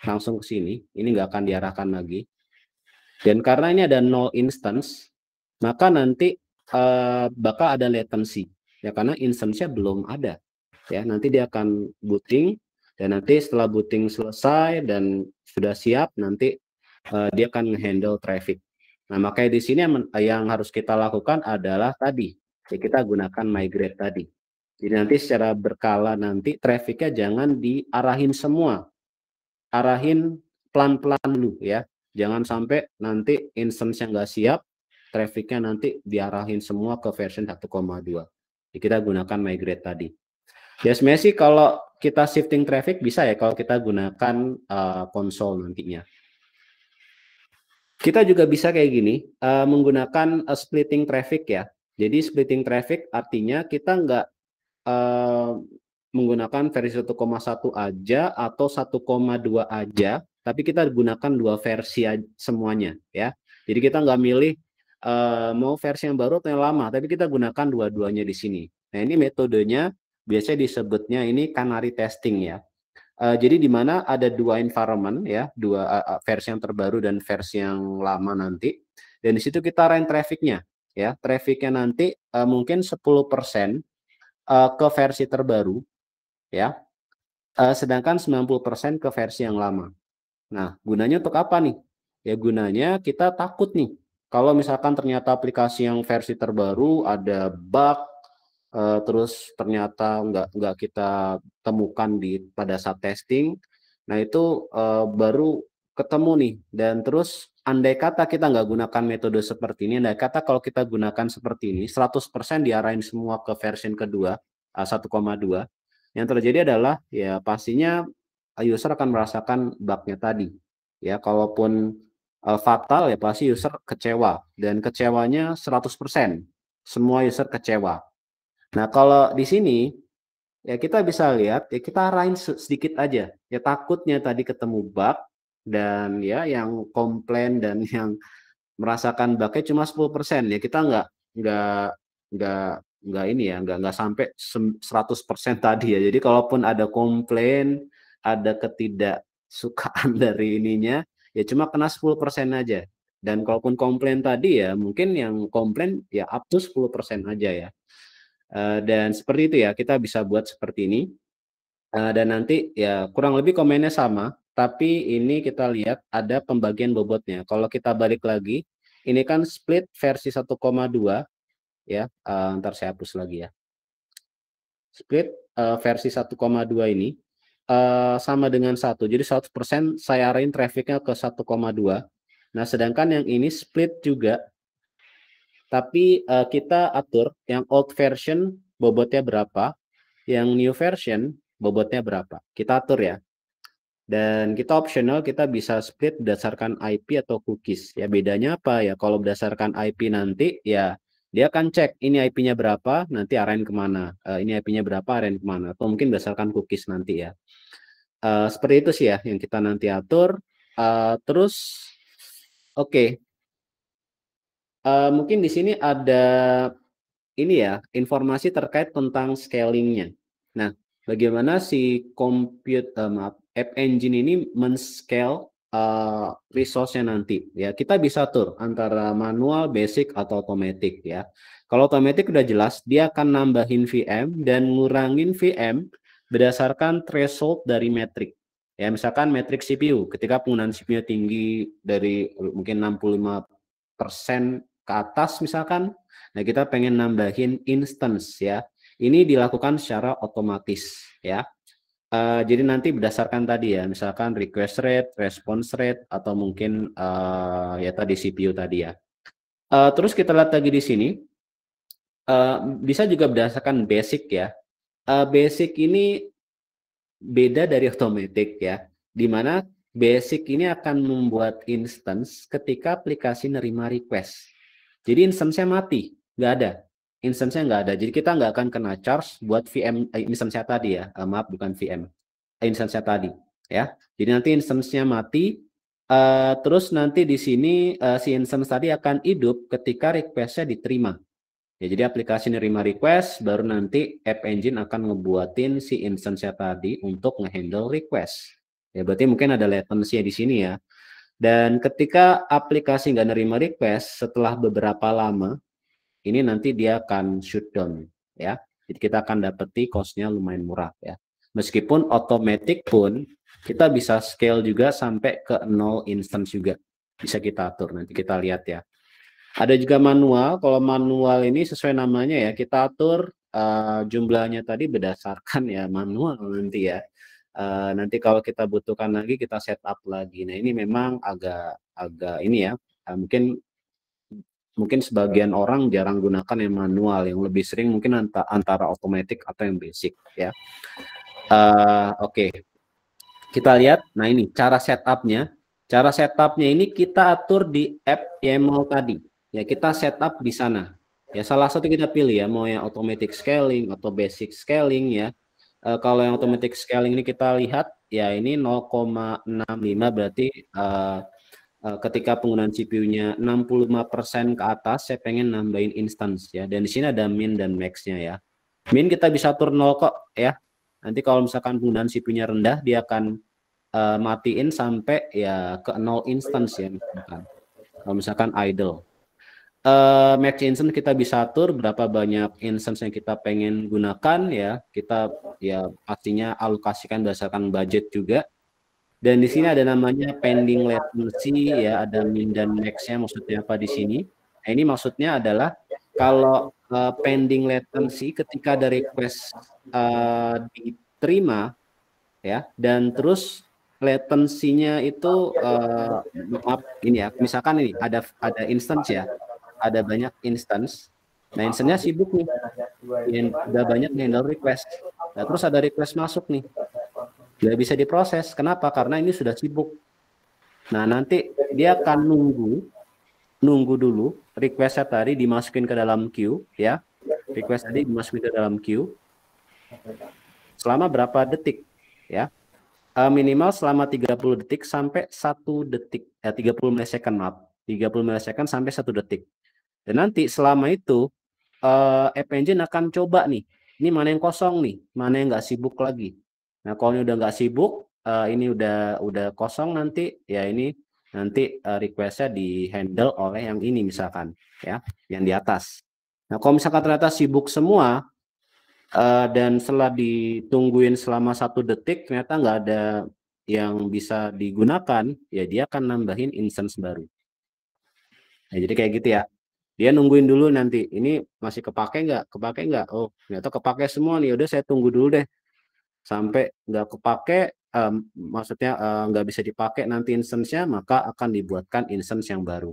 langsung ke sini ini nggak akan diarahkan lagi dan karena ini ada null instance maka nanti uh, bakal ada latency ya karena instance-nya belum ada ya nanti dia akan booting dan nanti setelah booting selesai dan sudah siap nanti uh, dia akan handle traffic Nah, makanya di sini yang harus kita lakukan adalah tadi, ya kita gunakan migrate tadi. Jadi nanti secara berkala nanti trafiknya jangan diarahin semua. Arahin pelan-pelan dulu ya. Jangan sampai nanti instance yang nggak siap, trafiknya nanti diarahin semua ke version 1,2. Jadi kita gunakan migrate tadi. Ya yes, sebenarnya sih kalau kita shifting traffic bisa ya kalau kita gunakan uh, konsol nantinya. Kita juga bisa kayak gini, uh, menggunakan eh, splitting traffic ya. Jadi splitting traffic artinya kita nggak Eh, menggunakan versi 1,1 aja atau 1,2 aja, tapi kita gunakan dua versi semuanya ya. Jadi kita nggak milih uh, mau versi yang baru atau yang lama, tapi kita gunakan dua-duanya di sini. Nah ini metodenya biasanya disebutnya ini canary testing ya. Uh, jadi di mana ada dua environment ya, dua uh, versi yang terbaru dan versi yang lama nanti. Dan di situ kita rent trafficnya ya, trafficnya nanti uh, mungkin 10% uh, ke versi terbaru ya. Uh, sedangkan 90% ke versi yang lama. Nah, gunanya untuk apa nih? Ya gunanya kita takut nih. Kalau misalkan ternyata aplikasi yang versi terbaru ada bug, uh, terus ternyata nggak nggak kita temukan di pada saat testing, nah itu uh, baru ketemu nih dan terus andai kata kita nggak gunakan metode seperti ini, andai kata kalau kita gunakan seperti ini, 100% diarahin semua ke versi kedua, 1,2, eh, yang terjadi adalah ya pastinya eh, user akan merasakan bugnya tadi. Ya, kalaupun uh, fatal ya pasti user kecewa dan kecewanya 100%. Semua user kecewa. Nah, kalau di sini ya kita bisa lihat ya kita arahin sedikit aja. Ya takutnya tadi ketemu bug, dan ya yang komplain dan yang merasakan bugnya cuma 10 persen ya kita nggak nggak nggak nggak ini ya nggak nggak sampai 100 persen tadi ya jadi kalaupun ada komplain ada ketidaksukaan dari ininya ya cuma kena 10 persen aja dan kalaupun komplain tadi ya mungkin yang komplain ya up to 10 persen aja ya eh, dan seperti itu ya kita bisa buat seperti ini eh, dan nanti ya kurang lebih komennya sama tapi ini kita lihat ada pembagian bobotnya. Kalau kita balik lagi, ini kan split versi 1,2 ya. Uh, ntar saya hapus lagi ya. Split uh, versi 1,2 ini uh, sama dengan satu. Jadi 100% saya arahin trafficnya ke 1,2. Nah, sedangkan yang ini split juga tapi uh, kita atur yang old version bobotnya berapa, yang new version bobotnya berapa. Kita atur ya. Dan kita optional kita bisa split berdasarkan IP atau cookies. Ya bedanya apa ya? Kalau berdasarkan IP nanti ya dia akan cek ini IP-nya berapa, nanti arahin kemana. Uh, ini IP-nya berapa, arahin kemana. Atau mungkin berdasarkan cookies nanti ya. Uh, seperti itu sih ya yang kita nanti atur. Uh, terus, oke. Okay. Uh, mungkin di sini ada ini ya informasi terkait tentang scalingnya. Nah, bagaimana si compute uh, maaf App Engine ini men-scale uh, resource-nya nanti ya. Kita bisa tur antara manual, basic atau automatic ya. Kalau automatic udah jelas dia akan nambahin VM dan ngurangin VM berdasarkan threshold dari metric Ya, misalkan metric CPU, ketika penggunaan CPU tinggi dari mungkin 65% ke atas misalkan, nah kita pengen nambahin instance ya. Ini dilakukan secara otomatis ya. Uh, jadi nanti berdasarkan tadi ya, misalkan request rate, response rate, atau mungkin uh, ya tadi CPU tadi ya. Uh, terus kita lihat lagi di sini, uh, bisa juga berdasarkan basic ya. Uh, basic ini beda dari automatic ya, dimana basic ini akan membuat instance ketika aplikasi nerima request. Jadi instance-nya mati, nggak ada instance-nya nggak ada. Jadi kita nggak akan kena charge buat VM eh, instance-nya tadi ya. Eh, maaf bukan VM. Eh, instance-nya tadi ya. Jadi nanti instance-nya mati uh, terus nanti di sini uh, si instance tadi akan hidup ketika request-nya diterima. Ya, jadi aplikasi nerima request baru nanti App Engine akan ngebuatin si instance-nya tadi untuk ngehandle request. Ya, berarti mungkin ada latency di sini ya. Dan ketika aplikasi nggak nerima request, setelah beberapa lama, ini nanti dia akan shutdown ya. Jadi kita akan dapati cost lumayan murah ya. Meskipun otomatis pun kita bisa scale juga sampai ke nol instance juga. Bisa kita atur nanti kita lihat ya. Ada juga manual. Kalau manual ini sesuai namanya ya, kita atur uh, jumlahnya tadi berdasarkan ya manual nanti ya. Uh, nanti kalau kita butuhkan lagi kita setup lagi. Nah ini memang agak agak ini ya. Eh, mungkin mungkin sebagian orang jarang gunakan yang manual, yang lebih sering mungkin antara, antara otomatis atau yang basic ya. Uh, Oke, okay. kita lihat. Nah ini cara setupnya. Cara setupnya ini kita atur di app YAML tadi. Ya kita setup di sana. Ya salah satu kita pilih ya, mau yang automatic scaling atau basic scaling ya. Uh, kalau yang automatic scaling ini kita lihat ya ini 0,65 berarti uh, Eh, ketika penggunaan CPU-nya 65% ke atas, saya pengen nambahin instance ya. Dan di sini ada min dan max-nya ya. Min kita bisa atur 0 kok ya. Nanti kalau misalkan penggunaan CPU-nya rendah, dia akan uh, matiin sampai ya ke 0 instance ya misalkan. Kalau misalkan idle. Uh, max instance kita bisa atur berapa banyak instance yang kita pengen gunakan ya. Kita ya pastinya alokasikan berdasarkan budget juga dan di sini ada namanya pending latency ya, ada min dan max-nya maksudnya apa di sini. Nah, ini maksudnya adalah kalau uh, pending latency ketika ada request uh, diterima ya dan terus latensinya itu uh, maaf ini ya misalkan ini ada ada instance ya ada banyak instance nah instance-nya sibuk nih yang udah banyak handle request nah, terus ada request masuk nih nggak bisa diproses. Kenapa? Karena ini sudah sibuk. Nah nanti dia akan nunggu, nunggu dulu requestnya tadi dimasukin ke dalam queue, ya. Request tadi dimasukin ke dalam queue. Selama berapa detik, ya? Eh, minimal selama 30 detik sampai 1 detik, eh, 30 milisecond maaf, 30 milisecond sampai 1 detik. Dan nanti selama itu uh, App Engine akan coba nih, ini mana yang kosong nih, mana yang nggak sibuk lagi, Nah, kalau ini udah nggak sibuk, eh, ini udah udah kosong nanti, ya ini nanti uh, requestnya di handle oleh yang ini misalkan, ya, yang di atas. Nah, kalau misalkan ternyata sibuk semua eh, dan setelah ditungguin selama satu detik ternyata nggak ada yang bisa digunakan, ya dia akan nambahin instance baru. Nah, jadi kayak gitu ya. Dia nungguin dulu nanti. Ini masih kepake nggak? Kepake nggak? Oh, ternyata kepake semua nih. Udah saya tunggu dulu deh sampai nggak kepake um, maksudnya nggak eh, nggak bisa dipakai nanti instance-nya maka akan dibuatkan instance yang baru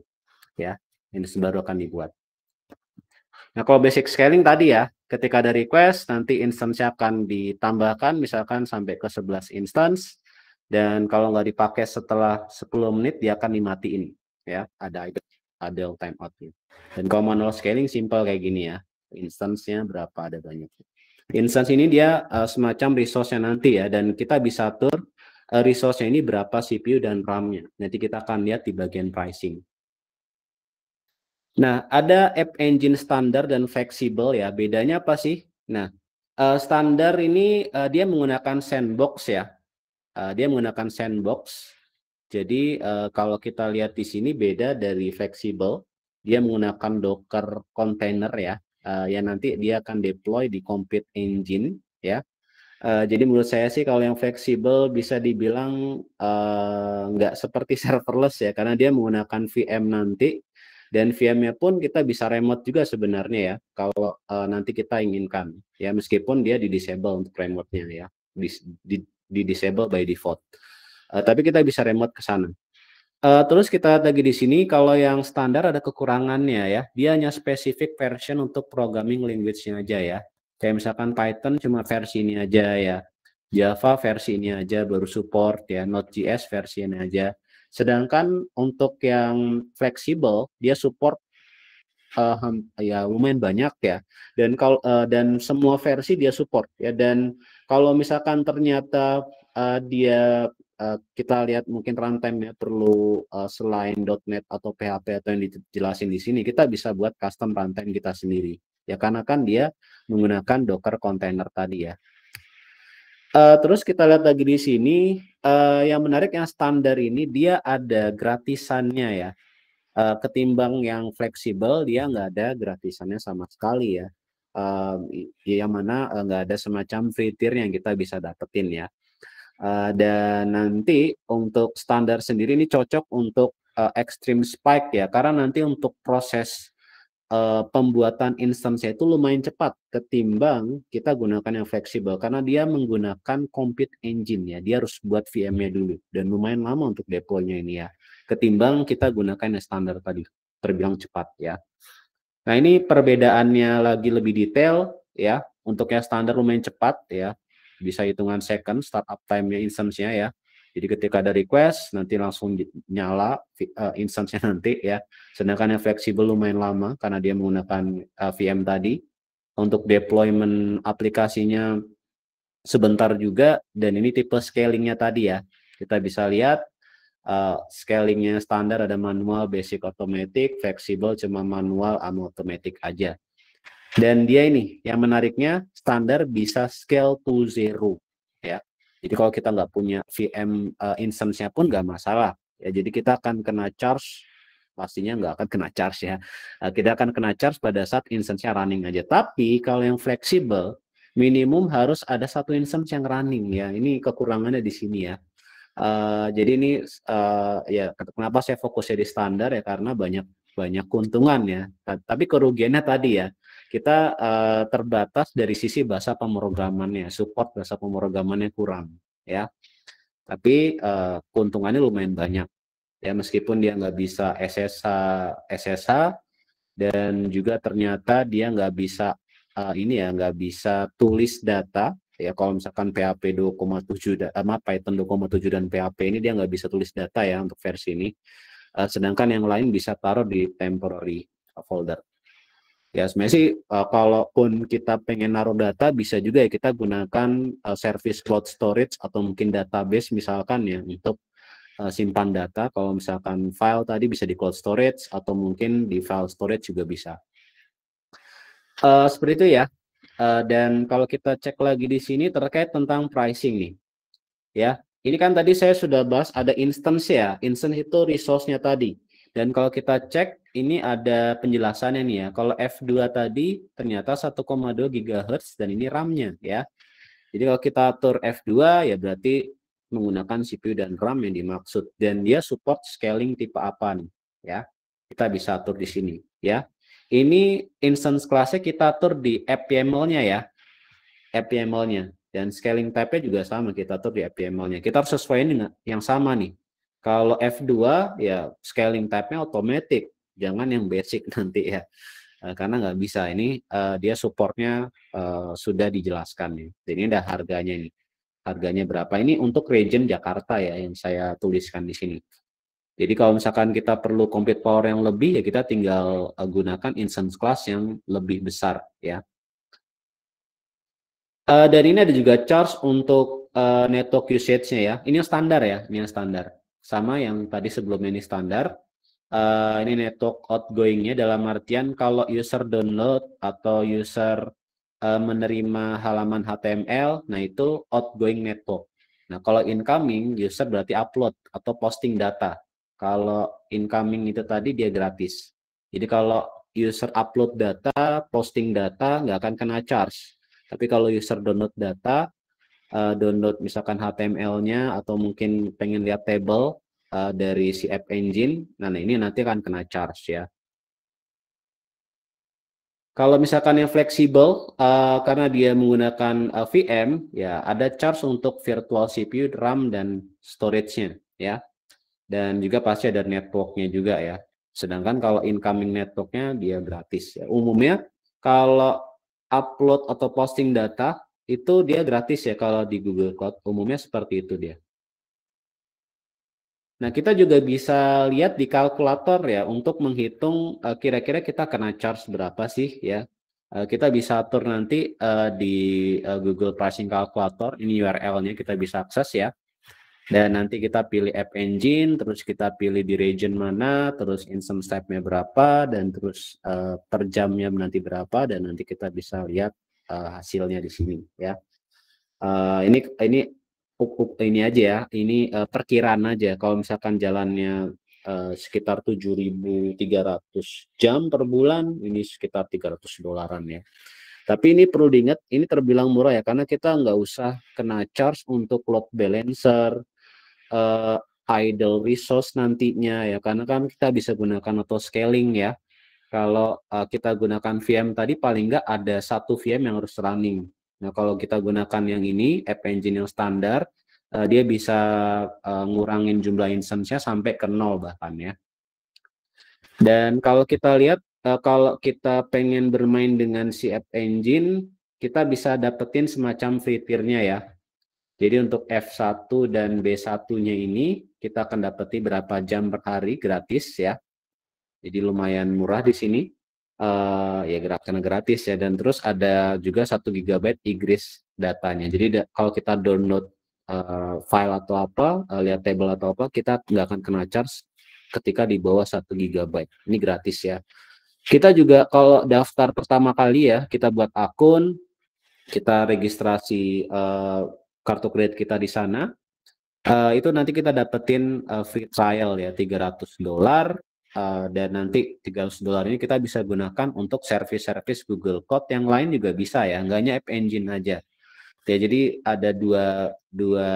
ya instance baru akan dibuat nah kalau basic scaling tadi ya ketika ada request nanti instance-nya akan ditambahkan misalkan sampai ke 11 instance dan kalau nggak dipakai setelah 10 menit dia akan dimatiin ya ada ada time out dan kalau manual scaling simple kayak gini ya instance-nya berapa ada banyak Instance ini dia uh, semacam resource-nya nanti ya, dan kita bisa atur uh, resource-nya ini berapa CPU dan RAM-nya. Nanti kita akan lihat di bagian pricing. Nah, ada App Engine standar dan fleksibel ya. Bedanya apa sih? Nah, uh, standar ini uh, dia menggunakan sandbox ya. Uh, dia menggunakan sandbox. Jadi uh, kalau kita lihat di sini beda dari fleksibel. Dia menggunakan Docker container ya uh, ya nanti dia akan deploy di compute engine ya. Uh, jadi menurut saya sih kalau yang fleksibel bisa dibilang uh, nggak seperti serverless ya karena dia menggunakan VM nanti dan VM-nya pun kita bisa remote juga sebenarnya ya kalau uh, nanti kita inginkan ya meskipun dia di disable untuk remote-nya ya di, di, di disable by default. Uh, tapi kita bisa remote ke sana Uh, terus kita lagi di sini kalau yang standar ada kekurangannya ya. Dia hanya spesifik version untuk programming language-nya aja ya. Kayak misalkan Python cuma versi ini aja ya. Java versi ini aja baru support ya. Node.js versi ini aja. Sedangkan untuk yang fleksibel dia support uh, ya lumayan banyak ya. Dan kalau uh, dan semua versi dia support ya dan kalau misalkan ternyata uh, dia Eh, kita lihat mungkin runtime-nya perlu uh, selain .NET atau PHP atau yang dijelasin di sini, kita bisa buat custom runtime kita sendiri. Ya karena kan dia menggunakan Docker container tadi ya. Uh, terus kita lihat lagi di sini, uh, yang menarik yang standar ini dia ada gratisannya ya. Uh, ketimbang yang fleksibel dia nggak ada gratisannya sama sekali ya. Uh, yang mana nggak ada semacam free tier yang kita bisa dapetin ya. Eh, dan nanti untuk standar sendiri ini cocok untuk uh, extreme spike ya karena nanti untuk proses uh, pembuatan instance itu lumayan cepat ketimbang kita gunakan yang fleksibel karena dia menggunakan compute engine ya dia harus buat VM-nya dulu dan lumayan lama untuk deploy-nya ini ya ketimbang kita gunakan yang standar tadi terbilang cepat ya. Nah, ini perbedaannya lagi lebih detail ya. Untuk yang standar lumayan cepat ya bisa hitungan second startup time-nya instance-nya ya. Jadi ketika ada request nanti langsung nyala uh, instance-nya nanti ya. Sedangkan yang fleksibel lumayan lama karena dia menggunakan uh, eh, VM tadi untuk deployment aplikasinya sebentar juga dan ini tipe scaling-nya tadi ya. Kita bisa lihat uh, scaling-nya standar ada manual, basic, automatic, fleksibel cuma manual sama automatic aja. Dan dia ini yang menariknya standar bisa scale to zero ya. Jadi kalau kita nggak punya VM uh, eh, instance-nya pun nggak masalah. Ya, jadi kita akan kena charge pastinya nggak akan kena charge ya. Eh, kita akan kena charge pada saat instance-nya running aja. Tapi kalau yang fleksibel minimum harus ada satu instance yang running ya. Ini kekurangannya di sini ya. Uh, jadi ini uh, ya kenapa saya fokusnya di standar ya karena banyak banyak keuntungan ya. Tapi kerugiannya tadi ya kita uh, terbatas dari sisi bahasa pemrogramannya, support bahasa pemrogramannya kurang, ya. Tapi uh, keuntungannya lumayan banyak, ya meskipun dia nggak bisa SSH, SSH dan juga ternyata dia nggak bisa uh, ini ya nggak bisa tulis data ya kalau misalkan PHP 2,7 sama Python 2,7 dan PHP ini dia nggak bisa tulis data ya untuk versi ini uh, sedangkan yang lain bisa taruh di temporary folder Ya sebenarnya sih uh, kalaupun kita pengen naruh data bisa juga ya kita gunakan uh, service cloud storage atau mungkin database misalkan ya untuk uh, simpan data. Kalau misalkan file tadi bisa di cloud storage atau mungkin di file storage juga bisa. Uh, seperti itu ya. Uh, dan kalau kita cek lagi di sini terkait tentang pricing nih. Ya, ini kan tadi saya sudah bahas ada instance ya. Instance itu resource-nya tadi. Dan kalau kita cek, ini ada penjelasannya nih ya. Kalau F2 tadi ternyata 1,2 GHz dan ini RAM-nya ya. Jadi kalau kita atur F2 ya berarti menggunakan CPU dan RAM yang dimaksud. Dan dia support scaling tipe apa nih ya. Kita bisa atur di sini ya. Ini instance kelasnya kita atur di fpml nya ya. fpml nya Dan scaling type-nya juga sama kita atur di fpml nya Kita harus sesuaikan dengan yang sama nih kalau F2 ya scaling type-nya otomatis, jangan yang basic nanti ya. Eh, karena nggak bisa ini uh, dia supportnya uh, sudah dijelaskan nih. Ini ada harganya ini. Harganya berapa? Ini untuk region Jakarta ya yang saya tuliskan di sini. Jadi kalau misalkan kita perlu compute power yang lebih ya kita tinggal gunakan instance class yang lebih besar ya. Uh, dan ini ada juga charge untuk uh, network usage-nya ya. Ini yang standar ya, ini yang standar sama yang tadi sebelumnya ini standar. Uh, ini network outgoingnya dalam artian kalau user download atau user uh, menerima halaman HTML, nah itu outgoing network. Nah kalau incoming user berarti upload atau posting data. Kalau incoming itu tadi dia gratis. Jadi kalau user upload data, posting data nggak akan kena charge. Tapi kalau user download data, uh, download misalkan HTML-nya atau mungkin pengen lihat table uh, dari si app engine, nah, nah ini nanti akan kena charge ya. Kalau misalkan yang fleksibel, uh, karena dia menggunakan uh, VM, ya ada charge untuk virtual CPU, RAM, dan storage-nya, ya. Dan juga pasti ada network-nya juga ya. Sedangkan kalau incoming network-nya dia gratis. Ya. Umumnya kalau upload atau posting data itu dia gratis ya kalau di Google Cloud umumnya seperti itu dia. Nah kita juga bisa lihat di kalkulator ya untuk menghitung eh, kira-kira uh, kita kena charge berapa sih ya. Uh, kita bisa atur nanti uh, di uh, Google Pricing Calculator ini URL-nya kita bisa akses ya. Dan nanti kita pilih App Engine, terus kita pilih di region mana, terus instance type-nya berapa, dan terus uh, per jamnya nanti berapa, dan nanti kita bisa lihat uh, hasilnya di sini ya. Uh, ini ini pupuk ini aja ya, ini uh, perkiraan aja. Kalau misalkan jalannya uh, sekitar 7.300 jam per bulan, ini sekitar 300 dolaran ya. Tapi ini perlu diingat, ini terbilang murah ya, karena kita nggak usah kena charge untuk load balancer, uh, idle resource nantinya ya, karena kan kita bisa gunakan auto scaling ya kalau uh, kita gunakan VM tadi paling nggak ada satu VM yang harus running. Nah, kalau kita gunakan yang ini, App Engine yang standar, uh, dia bisa uh, ngurangin jumlah instance-nya sampai ke nol bahkan ya. Dan kalau kita lihat, uh, kalau kita pengen bermain dengan si App Engine, kita bisa dapetin semacam free tier-nya ya. Jadi untuk F1 dan B1-nya ini, kita akan dapetin berapa jam per hari gratis ya jadi lumayan murah di sini. Uh, ya gerakan gratis ya dan terus ada juga 1 GB iGris datanya. Jadi da kalau kita download uh, file atau apa, uh, lihat table atau apa, kita nggak akan kena charge ketika di bawah 1 GB. Ini gratis ya. Kita juga kalau daftar pertama kali ya, kita buat akun, kita registrasi uh, kartu kredit kita di sana. Uh, itu nanti kita dapetin uh, free trial ya 300 dolar Uh, dan nanti 300 dolar ini kita bisa gunakan untuk service-service Google Code yang lain juga bisa ya, nggak hanya App Engine aja. Ya, jadi ada dua, dua,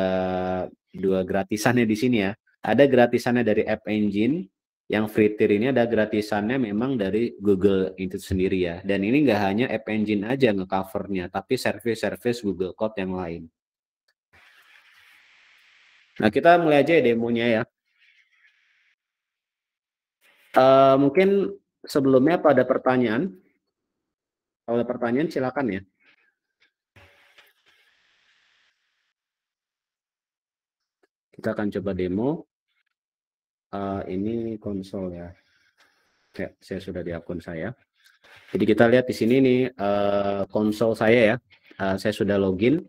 dua gratisannya di sini ya. Ada gratisannya dari App Engine, yang free tier ini ada gratisannya memang dari Google itu sendiri ya. Dan ini nggak hanya App Engine aja ngecovernya, tapi service-service Google Code yang lain. Nah, kita mulai aja ya demonya ya. Eh, mungkin sebelumnya ada pertanyaan, kalau ada pertanyaan silakan ya. Kita akan coba demo. Uh, ini konsol ya. ya. Saya sudah di akun saya. Jadi kita lihat di sini nih uh, konsol saya ya. Uh, saya sudah login.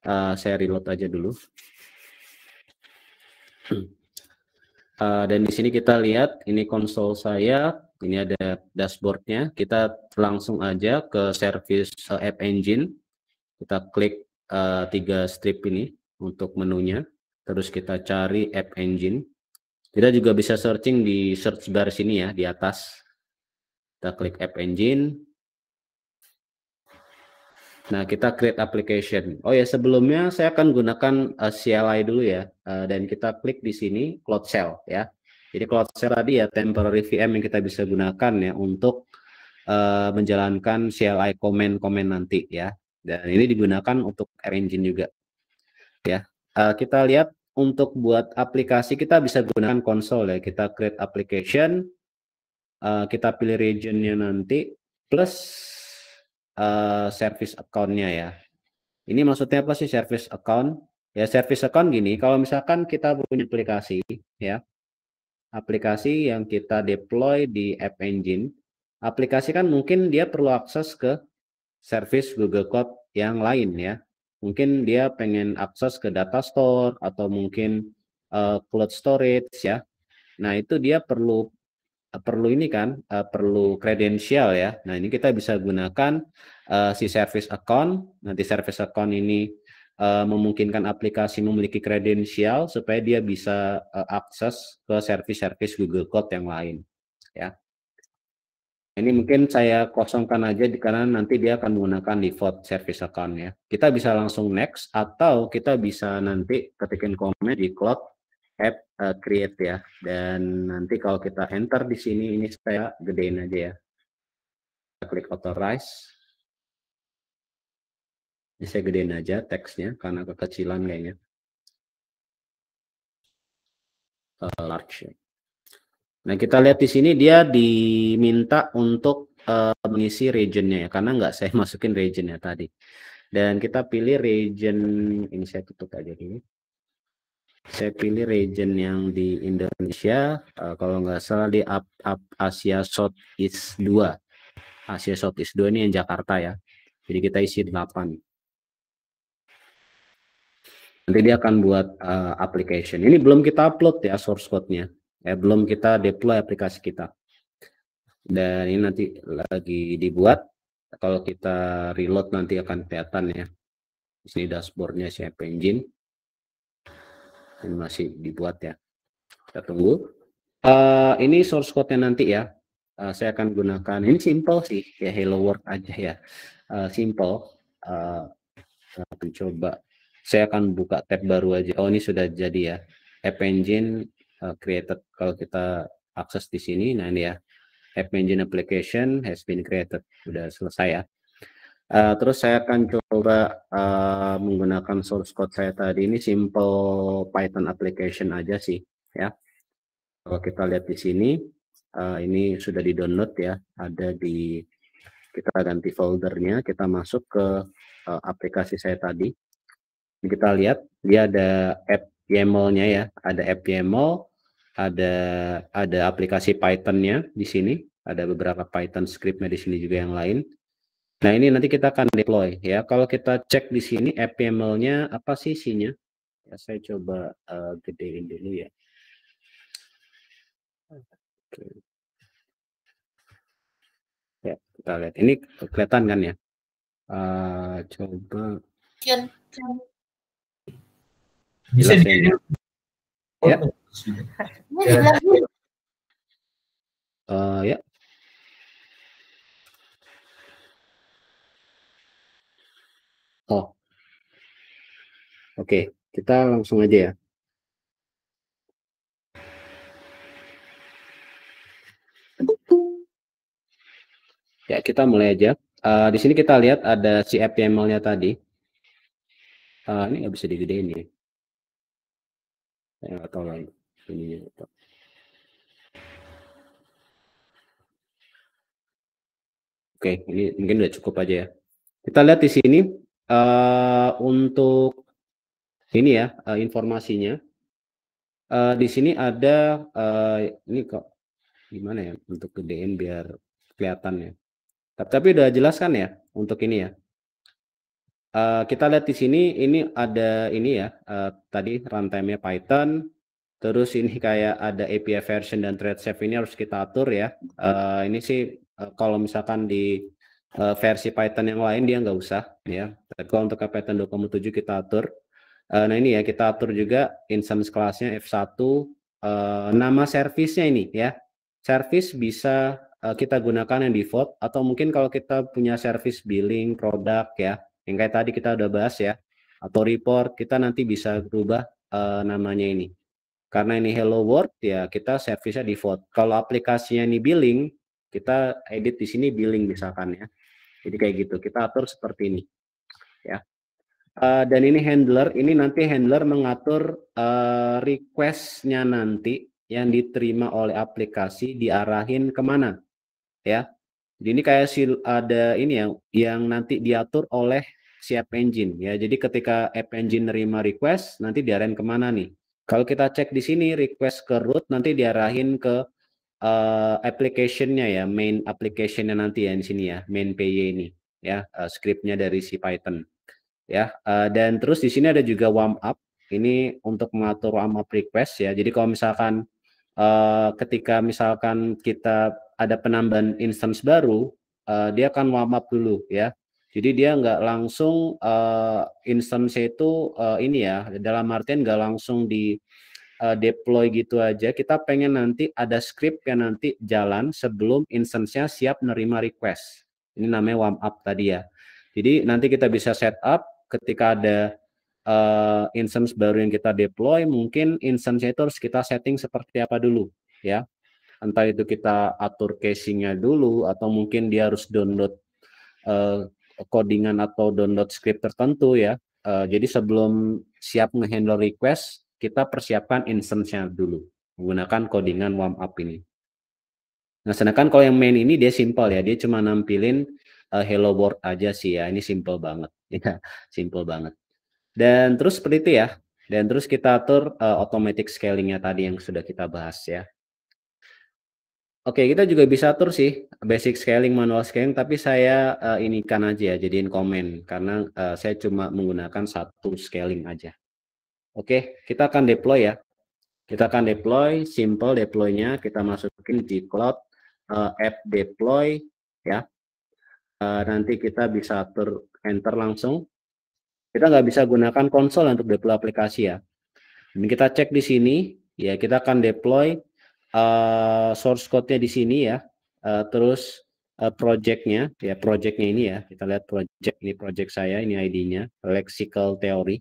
Uh, saya reload aja dulu. Eh, dan di sini kita lihat ini konsol saya, ini ada dashboardnya. Kita langsung aja ke service uh, app engine. Kita klik uh, tiga strip ini untuk menunya. Terus kita cari app engine. Kita juga bisa searching di search bar sini ya, di atas. Kita klik app engine, Nah, kita create application. Oh ya, sebelumnya saya akan gunakan uh, eh, CLI dulu ya. Uh, dan kita klik di sini Cloud Shell ya. Jadi Cloud Shell tadi ya temporary VM yang kita bisa gunakan ya untuk uh, menjalankan CLI komen-komen nanti ya. Dan ini digunakan untuk Air Engine juga. Ya. Uh, kita lihat untuk buat aplikasi kita bisa gunakan konsol ya. Kita create application uh, kita pilih regionnya nanti plus Eh, service account-nya ya. Ini maksudnya apa sih service account? Ya service account gini, kalau misalkan kita punya aplikasi ya, aplikasi yang kita deploy di App Engine, aplikasi kan mungkin dia perlu akses ke service Google Cloud yang lain ya. Mungkin dia pengen akses ke data store atau mungkin uh, cloud storage ya. Nah, itu dia perlu Eh, perlu ini kan uh, perlu kredensial ya. Nah ini kita bisa gunakan uh, si service account. Nanti service account ini uh, memungkinkan aplikasi memiliki kredensial supaya dia bisa uh, akses ke service-service Google Cloud yang lain. Ya. Ini mungkin saya kosongkan aja karena nanti dia akan menggunakan default service account ya. Kita bisa langsung next atau kita bisa nanti ketikin komen di cloud app uh, create ya. Dan nanti kalau kita enter di sini, ini saya gedein aja ya. Kita klik authorize. Ini saya gedein aja teksnya karena kekecilan kayaknya. Uh, large. Ya. Nah kita lihat di sini dia diminta untuk uh, mengisi regionnya ya karena nggak saya masukin regionnya tadi. Dan kita pilih region ini saya tutup aja dulu saya pilih region yang di Indonesia uh, kalau nggak salah di up, up Asia Southeast 2 Asia South East 2 ini yang Jakarta ya jadi kita isi 8 nanti dia akan buat uh, application ini belum kita upload ya source code-nya eh, belum kita deploy aplikasi kita dan ini nanti lagi dibuat kalau kita reload nanti akan kelihatan ya di sini dashboardnya saya Engine ini masih dibuat ya kita tunggu uh, ini source code nya nanti ya uh, saya akan gunakan ini simple sih ya hello world aja ya uh, simple uh, akan coba saya akan buka tab baru aja oh ini sudah jadi ya app engine uh, created kalau kita akses di sini nah ini ya app engine application has been created sudah selesai ya Uh, terus saya akan coba uh, menggunakan source code saya tadi ini simple Python application aja sih ya. Kalau kita lihat di sini uh, ini sudah di download ya, ada di kita ganti foldernya, kita masuk ke uh, aplikasi saya tadi. Ini kita lihat dia ada app YAML-nya ya, ada app YAML, ada ada aplikasi Python-nya di sini, ada beberapa Python script-nya di sini juga yang lain Nah, ini nanti kita akan deploy ya. Kalau kita cek di sini APML-nya apa sih isinya? Ya, saya coba uh, gedein dulu ya. Oke. Ya, kita lihat. Ini kelihatan kan ya? Uh, coba. Bisa di Ya. Uh, ya, oh, iya. Oh. Oke, kita langsung aja ya. Ya, kita mulai aja. Uh, di sini kita lihat ada si HTML-nya tadi. Uh, ini nggak bisa digedein ya. Saya nggak tahu lagi. Ini ya, Oke, ini mungkin udah cukup aja ya. Kita lihat di sini Eh, untuk ini ya uh, informasinya. Uh, di sini ada uh, ini kok gimana ya untuk DM biar kelihatan ya. Tapi, tapi udah jelaskan ya untuk ini ya. Uh, kita lihat di sini ini ada ini ya uh, tadi runtime Python terus ini kayak ada API version dan thread safe ini harus kita atur ya uh, ini sih uh, kalau misalkan di uh, versi Python yang lain dia nggak usah ya kalau untuk KPTN 2,7 kita atur. Uh, nah ini ya kita atur juga instance kelasnya F1 uh, eh, nama servisnya ini ya. Service bisa uh, kita gunakan yang default atau mungkin kalau kita punya service billing, produk ya. Yang kayak tadi kita udah bahas ya. Atau report kita nanti bisa berubah uh, namanya ini. Karena ini Hello World ya kita servicenya default. Kalau aplikasinya ini billing, kita edit di sini billing misalkan ya. Jadi kayak gitu. Kita atur seperti ini ya. Uh, dan ini handler, ini nanti handler mengatur uh, requestnya nanti yang diterima oleh aplikasi diarahin kemana, ya. Jadi ini kayak ada ini ya yang nanti diatur oleh si app engine ya. Jadi ketika app engine nerima request, nanti diarahin kemana nih? Kalau kita cek di sini request ke root, nanti diarahin ke uh, application-nya ya, main application-nya nanti ya di sini ya, main PY ini ya, uh, script-nya dari si Python ya. Uh, dan terus di sini ada juga warm up. Ini untuk mengatur warm up request ya. Jadi kalau misalkan uh, ketika misalkan kita ada penambahan instance baru, uh, dia akan warm up dulu ya. Jadi dia nggak langsung uh, instance itu uh, ini ya, dalam artian nggak langsung di uh, deploy gitu aja. Kita pengen nanti ada script yang nanti jalan sebelum instance-nya siap menerima request. Ini namanya warm up tadi ya. Jadi nanti kita bisa set up ketika ada uh, instance baru yang kita deploy, mungkin instance itu harus kita setting seperti apa dulu, ya. Entah itu kita atur casingnya dulu, atau mungkin dia harus download uh, codingan atau download script tertentu, ya. Uh, jadi sebelum siap ngehandle request, kita persiapkan instance-nya dulu menggunakan codingan warm up ini. Nah, sedangkan kalau yang main ini dia simple ya, dia cuma nampilin uh, hello world aja sih ya. Ini simple banget. Ya, simple banget. Dan terus seperti itu ya. Dan terus kita atur uh, automatic scalingnya tadi yang sudah kita bahas ya. Oke, kita juga bisa atur sih basic scaling, manual scaling, tapi saya uh, inikan aja ya, jadiin komen karena uh, saya cuma menggunakan satu scaling aja. Oke, kita akan deploy ya. Kita akan deploy, simple deploy-nya kita masukin di cloud uh, app deploy ya. Eh, nanti kita bisa ter enter langsung. Kita nggak bisa gunakan konsol untuk deploy aplikasi ya. Ini kita cek di sini, ya kita akan deploy uh, source code-nya di sini ya. Uh, terus uh, project-nya, ya project-nya ini ya. Kita lihat project, ini project saya, ini ID-nya, lexical theory.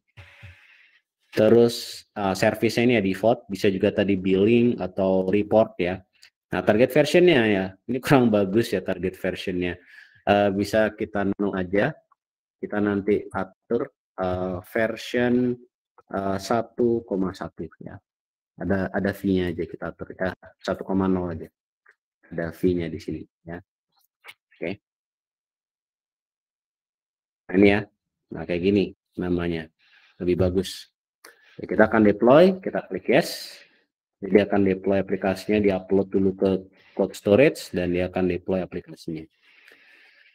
Terus uh, service-nya ini ya default, bisa juga tadi billing atau report ya. Nah target version-nya ya, ini kurang bagus ya target version nya uh, bisa kita nunggu aja kita nanti atur uh, version uh, eh, 1,1 ya ada ada v-nya aja kita atur ya 1,0 aja ada v-nya di sini ya oke okay. Nah, ini ya nah kayak gini namanya lebih bagus ya, kita akan deploy kita klik yes jadi akan deploy aplikasinya diupload dulu ke cloud storage dan dia akan deploy aplikasinya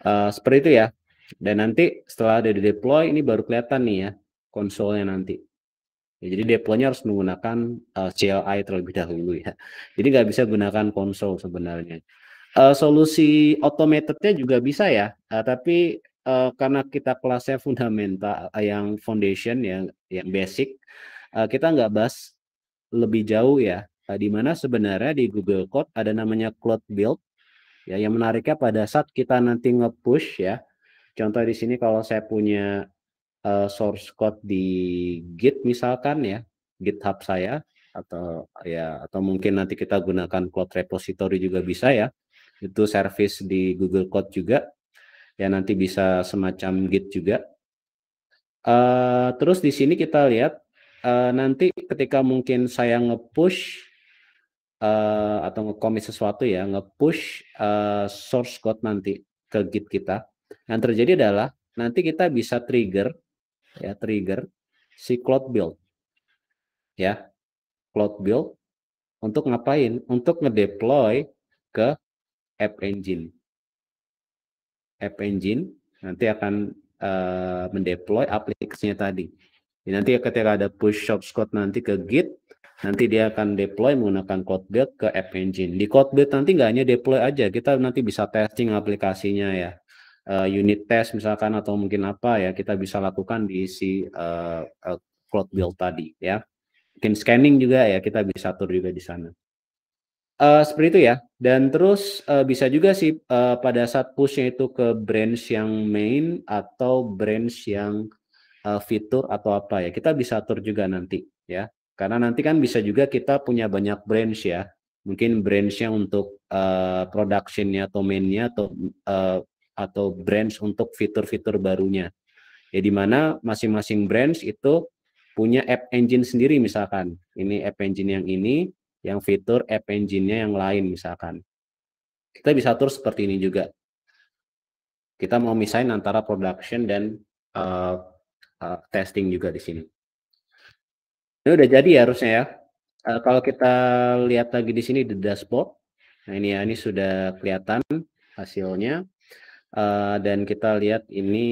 Uh, seperti itu ya. Dan nanti setelah ada di deploy ini baru kelihatan nih ya konsolnya nanti. Ya, jadi deploynya harus menggunakan uh, eh, CLI terlebih dahulu ya. Jadi nggak bisa gunakan konsol sebenarnya. Uh, solusi automatednya juga bisa ya, uh, tapi uh, karena kita kelasnya fundamental uh, yang foundation yang yang basic, uh, kita nggak bahas lebih jauh ya. Uh, di mana sebenarnya di Google Code ada namanya Cloud Build Ya, yang menariknya pada saat kita nanti nge-push ya. Contoh di sini kalau saya punya uh, source code di Git misalkan ya, GitHub saya atau ya atau mungkin nanti kita gunakan Cloud Repository juga bisa ya. Itu service di Google code juga. Ya nanti bisa semacam Git juga. Uh, terus di sini kita lihat uh, nanti ketika mungkin saya nge-push Eh, atau nge-commit sesuatu ya, nge-push uh, source code nanti ke Git kita. Yang terjadi adalah nanti kita bisa trigger ya trigger si cloud build ya cloud build untuk ngapain? Untuk ngedeploy ke app engine. App engine nanti akan uh, mendeploy aplikasinya tadi. Jadi nanti ketika ada push source code nanti ke Git, Nanti dia akan deploy menggunakan code build ke App Engine. Di code build nanti nggak hanya deploy aja, kita nanti bisa testing aplikasinya ya. Uh, unit test misalkan atau mungkin apa ya kita bisa lakukan di si uh, eh, uh, eh, cloud build tadi ya. Mungkin scanning juga ya kita bisa atur juga di sana. Uh, seperti itu ya. Dan terus uh, bisa juga sih uh, pada saat pushnya itu ke branch yang main atau branch yang uh, fitur atau apa ya. Kita bisa atur juga nanti ya. Karena nanti kan bisa juga kita punya banyak branch ya. Mungkin branchnya untuk uh, productionnya atau mainnya atau uh, atau branch untuk fitur-fitur barunya. Ya di mana masing-masing branch itu punya app engine sendiri misalkan. Ini app engine yang ini, yang fitur app engine-nya yang lain misalkan. Kita bisa atur seperti ini juga. Kita mau misalnya antara production dan uh, uh, testing juga di sini. Ini udah jadi ya harusnya ya. Uh, kalau kita lihat lagi di sini di dashboard, nah ini ya ini sudah kelihatan hasilnya. Uh, dan kita lihat ini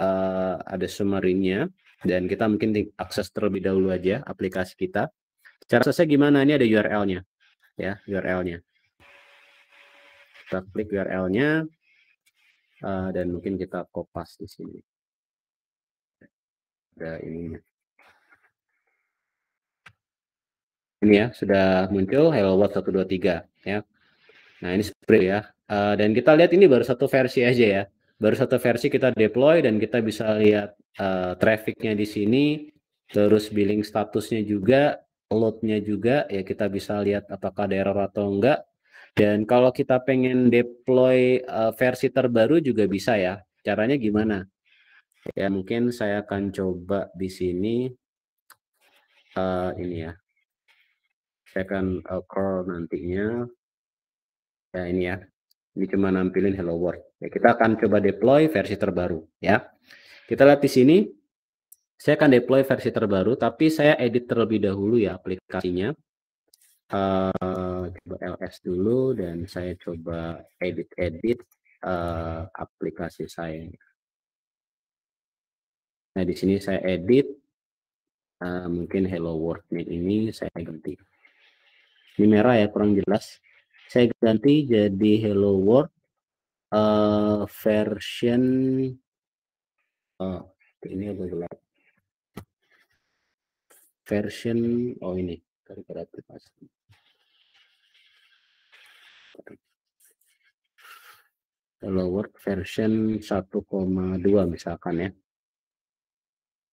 uh, ada summary-nya dan kita mungkin akses terlebih dahulu aja aplikasi kita. Cara aksesnya gimana? Ini ada URL-nya, ya URL-nya. Kita klik URL-nya uh, dan mungkin kita copas di sini. Ada ini. ini ya sudah muncul Hello World 123 ya. Nah, ini spray ya. Uh, dan kita lihat ini baru satu versi aja ya. Baru satu versi kita deploy dan kita bisa lihat uh, trafficnya di sini, terus billing statusnya juga, loadnya juga ya kita bisa lihat apakah ada error atau enggak. Dan kalau kita pengen deploy uh, versi terbaru juga bisa ya. Caranya gimana? Ya mungkin saya akan coba di sini uh, ini ya second uh, call nantinya ya ini ya ini cuma nampilin hello world ya, kita akan coba deploy versi terbaru ya kita lihat di sini saya akan deploy versi terbaru tapi saya edit terlebih dahulu ya aplikasinya uh, coba ls dulu dan saya coba edit edit uh, aplikasi saya nah di sini saya edit uh, mungkin hello world ini saya ganti ini merah ya kurang jelas saya ganti jadi hello world uh, version uh, ini agak gelap version oh ini kaligrafi mas hello world version 1,2 misalkan ya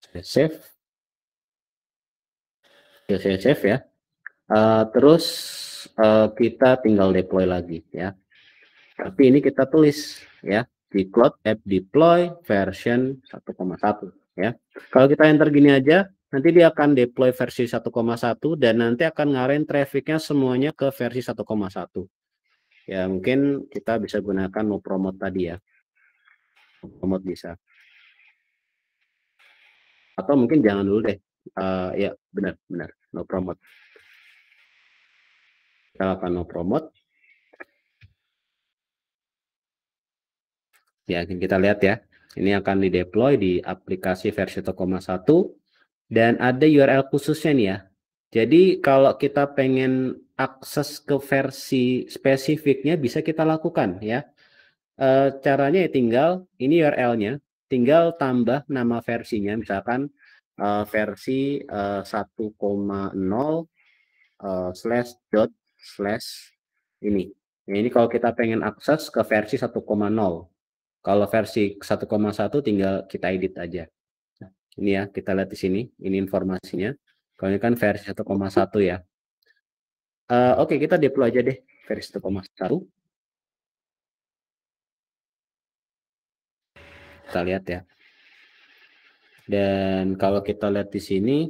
saya save ya saya save ya Uh, terus uh, kita tinggal deploy lagi ya. Tapi ini kita tulis ya di cloud app deploy version 1,1 ya. Kalau kita enter gini aja, nanti dia akan deploy versi 1,1 dan nanti akan ngaren trafficnya semuanya ke versi 1,1. Ya mungkin kita bisa gunakan no promote tadi ya. promote bisa. Atau mungkin jangan dulu deh. Uh, ya benar benar no promote. Kita akan promote. Ya, kita lihat ya. Ini akan di deploy di aplikasi versi 1,1 dan ada URL khususnya nih ya. Jadi kalau kita pengen akses ke versi spesifiknya bisa kita lakukan ya. E, caranya ya tinggal ini URL-nya, tinggal tambah nama versinya misalkan e, versi e, eh, 1,0 slash dot slash ini. Nah, ini kalau kita pengen akses ke versi 1,0. Kalau versi 1,1 tinggal kita edit aja. Nah, ini ya, kita lihat di sini. Ini informasinya. Kalau ini kan versi 1,1 ya. Uh, Oke, okay, kita deploy aja deh versi 1,1. Kita lihat ya. Dan kalau kita lihat di sini,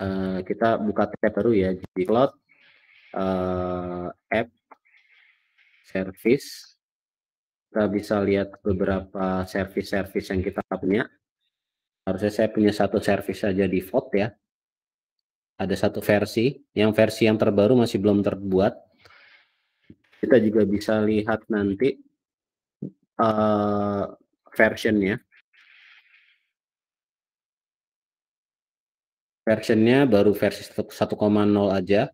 uh, kita buka tab baru ya di cloud uh, app service kita bisa lihat beberapa service-service yang kita punya harusnya saya punya satu service saja di default ya ada satu versi yang versi yang terbaru masih belum terbuat kita juga bisa lihat nanti uh, versionnya versionnya baru versi 1,0 aja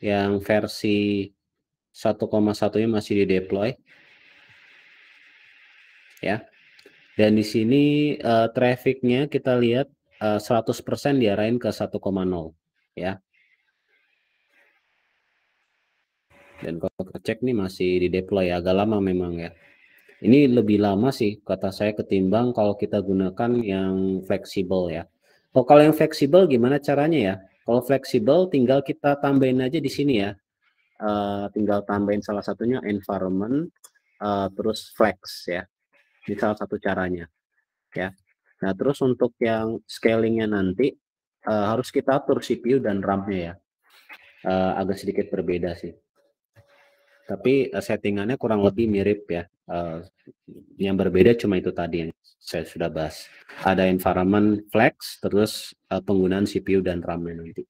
yang versi 1,1-nya masih di deploy. Ya. Dan di sini uh, trafficnya kita lihat uh, eh, 100% diarahin ke 1,0 ya. Dan kalau cek nih masih di deploy agak lama memang ya. Ini lebih lama sih kata saya ketimbang kalau kita gunakan yang fleksibel ya. Oh, kalau yang fleksibel gimana caranya ya? Kalau fleksibel tinggal kita tambahin aja di sini ya. Uh, tinggal tambahin salah satunya environment uh, terus flex ya. Ini salah satu caranya. Ya. Nah, terus untuk yang scalingnya nanti uh, harus kita atur CPU dan RAM-nya ya. Uh, agak sedikit berbeda sih. Tapi settingannya kurang lebih mirip ya. Uh, yang berbeda cuma itu tadi yang saya sudah bahas. Ada environment flex, terus uh, penggunaan CPU dan RAM nanti.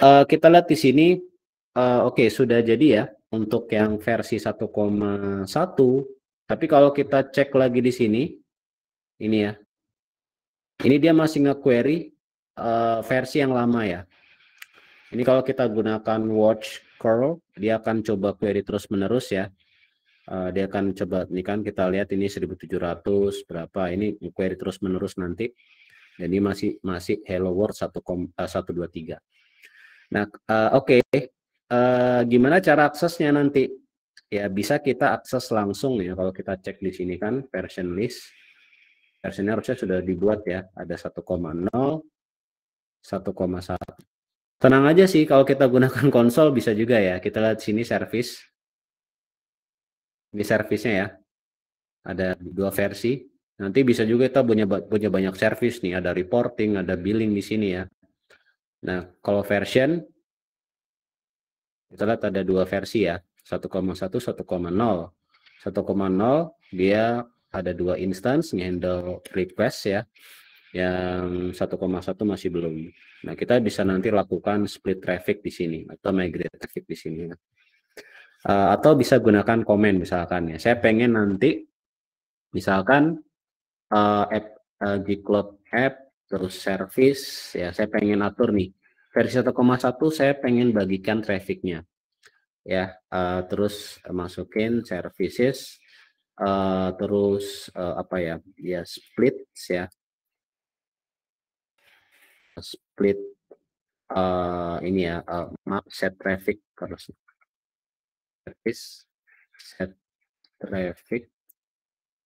Uh, eh, kita lihat di sini, uh, oke okay, sudah jadi ya untuk yang versi 1,1. Tapi kalau kita cek lagi di sini, ini ya, ini dia masih nge-query uh, versi yang lama ya. Ini kalau kita gunakan watch curl, dia akan coba query terus menerus ya uh, dia akan coba ini kan kita lihat ini 1700 berapa ini query terus menerus nanti jadi masih masih hello world 1 123 eh, nah uh, oke okay. uh, gimana cara aksesnya nanti ya bisa kita akses langsung ya kalau kita cek di sini kan version list versionnya harusnya sudah dibuat ya ada 1,0 1,1 tenang aja sih kalau kita gunakan konsol bisa juga ya kita lihat sini service ini servisnya ya ada dua versi nanti bisa juga kita punya punya banyak servis nih ada reporting ada billing di sini ya nah kalau version kita lihat ada dua versi ya 1,1 1,0 1,0 dia ada dua instance handle request ya yang 1,1 masih belum. Nah, kita bisa nanti lakukan split traffic di sini atau migrate traffic di sini. Ya. Uh, atau bisa gunakan komen misalkan ya. Saya pengen nanti misalkan uh, app uh, eh, Cloud app terus service ya saya pengen atur nih versi 1,1 saya pengen bagikan trafficnya ya uh, terus masukin services uh, terus uh, apa ya ya split ya split uh, ini ya uh, map set traffic terus service set traffic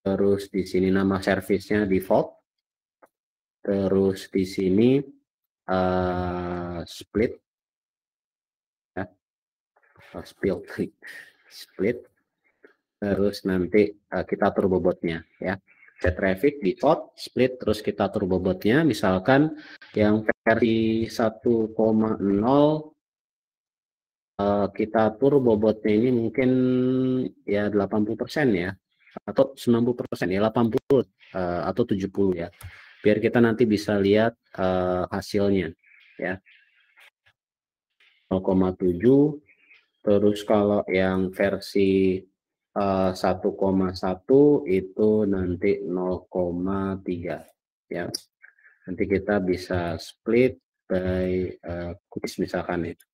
terus di sini nama servicenya default terus di sini uh, split ya eh, split split terus nanti uh, kita turbobotnya ya set traffic default split terus kita turbobotnya misalkan yang versi 1,0 Eh, kita atur bobotnya ini mungkin ya 80% ya atau 90% ya 80 uh, eh, atau 70 ya biar kita nanti bisa lihat uh, hasilnya ya 0,7 terus kalau yang versi uh, 1,1 itu nanti 0,3 ya nanti kita bisa split by uh, kubis misalkan itu ya.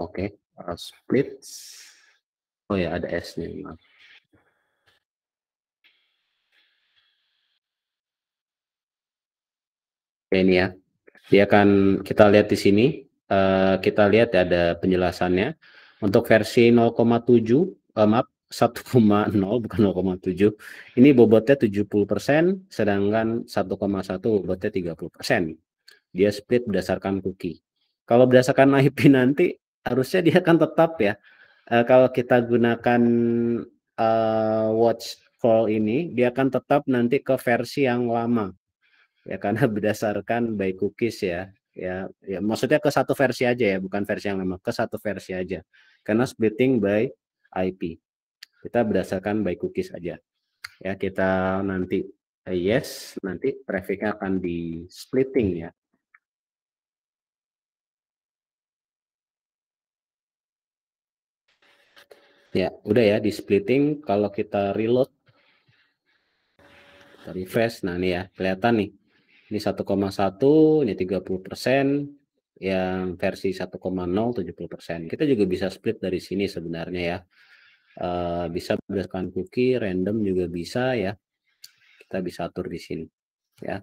Oke, okay. uh, split. Oh ya, ada S-nya. Maaf. Oke, ini ya. Dia akan kita lihat di sini. Uh, kita lihat ya ada penjelasannya. Untuk versi 0,7, uh, maaf, 1,0 bukan 0,7. Ini bobotnya 70%, sedangkan 1,1 bobotnya 30%. Dia split berdasarkan cookie. Kalau berdasarkan IP nanti harusnya dia akan tetap ya uh, kalau kita gunakan uh, watch call ini dia akan tetap nanti ke versi yang lama ya karena berdasarkan by cookies ya ya ya maksudnya ke satu versi aja ya bukan versi yang lama ke satu versi aja karena splitting by IP kita berdasarkan by cookies aja ya kita nanti eh, yes nanti trafficnya akan di splitting ya Ya, udah ya di splitting kalau kita reload kita refresh. Nah, ini ya, kelihatan nih. Ini 1,1, ini 30 persen, yang versi 1,0 70 persen. Kita juga bisa split dari sini sebenarnya ya. Uh, bisa berdasarkan cookie, random juga bisa ya. Kita bisa atur di sini ya.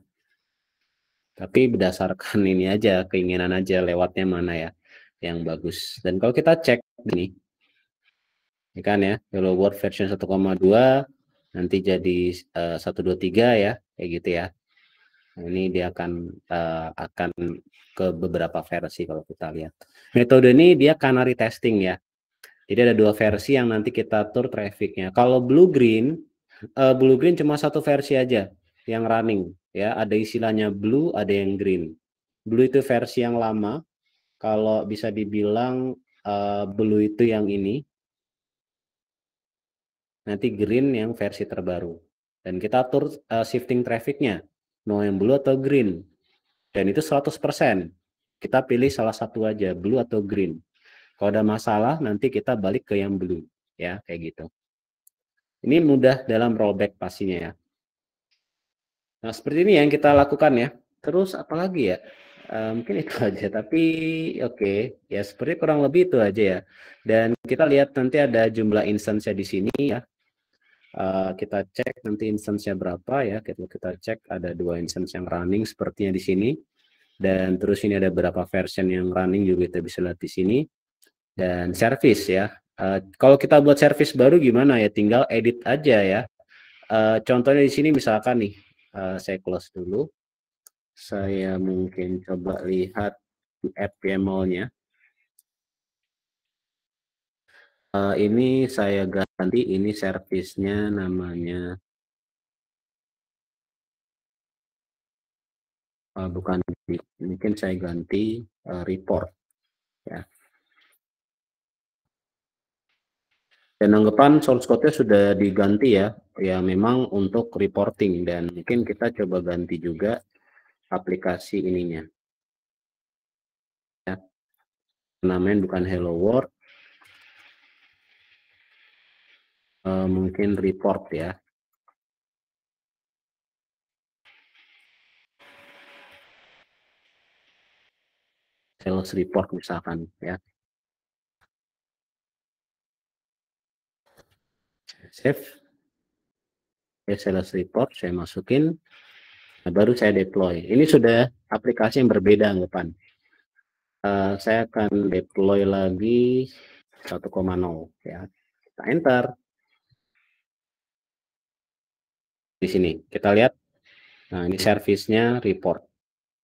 Tapi berdasarkan ini aja, keinginan aja lewatnya mana ya yang bagus. Dan kalau kita cek ini, ya kan ya hello world version 1,2 nanti jadi eh, satu dua tiga ya kayak gitu ya nah, ini dia akan uh, akan ke beberapa versi kalau kita lihat metode ini dia canary testing ya jadi ada dua versi yang nanti kita tur trafficnya kalau blue green uh, blue green cuma satu versi aja yang running ya ada istilahnya blue ada yang green blue itu versi yang lama kalau bisa dibilang uh, blue itu yang ini nanti green yang versi terbaru. Dan kita atur uh, shifting trafficnya, mau yang blue atau green. Dan itu 100%. Kita pilih salah satu aja, blue atau green. Kalau ada masalah, nanti kita balik ke yang blue. Ya, kayak gitu. Ini mudah dalam rollback pastinya ya. Nah, seperti ini yang kita lakukan ya. Terus apa lagi ya? Uh, mungkin itu aja tapi oke okay. ya seperti kurang lebih itu aja ya dan kita lihat nanti ada jumlah instance-nya di sini ya Eh, kita cek nanti instance-nya berapa ya. Kita kita cek ada dua instance yang running sepertinya di sini. Dan terus ini ada berapa version yang running juga kita bisa lihat di sini. Dan service ya. Uh, kalau kita buat service baru gimana ya? Tinggal edit aja ya. Uh, contohnya di sini misalkan nih, uh, saya close dulu. Saya mungkin coba lihat di app YAML-nya. Eh, ini saya ganti ini servisnya namanya uh, bukan mungkin saya ganti uh, report ya dan anggapan source code-nya sudah diganti ya ya memang untuk reporting dan mungkin kita coba ganti juga aplikasi ininya ya. namanya bukan hello world Eh, mungkin report ya. Sales report misalkan ya. Save. ya sales report saya masukin. Nah, baru saya deploy. Ini sudah aplikasi yang berbeda anggapan. Uh, saya akan deploy lagi 1,0 ya. Kita enter. di sini. Kita lihat. Nah, ini servisnya report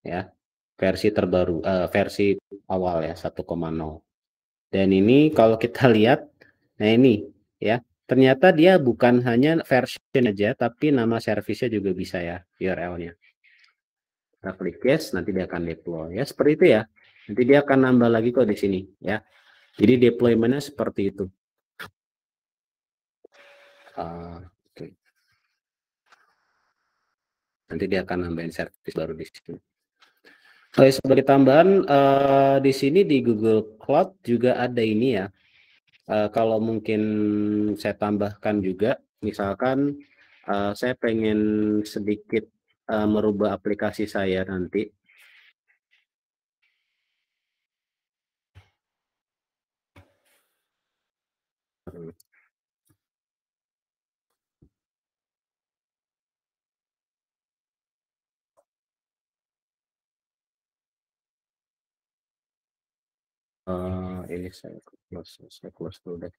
ya. Versi terbaru uh, versi awal ya 1,0. Dan ini kalau kita lihat nah ini ya. Ternyata dia bukan hanya versi aja tapi nama servisnya juga bisa ya URL-nya. Kita klik yes, nanti dia akan deploy ya seperti itu ya. Nanti dia akan nambah lagi kok di sini ya. Jadi deploymentnya seperti itu. Uh, Nanti dia akan nambahin service baru di sini. Oke, sebagai tambahan uh, di sini di Google Cloud juga ada ini ya. Uh, kalau mungkin saya tambahkan juga, misalkan uh, saya pengen sedikit uh, merubah aplikasi saya nanti. Hmm. uh, ah, ini iya saya close saya close dulu deh.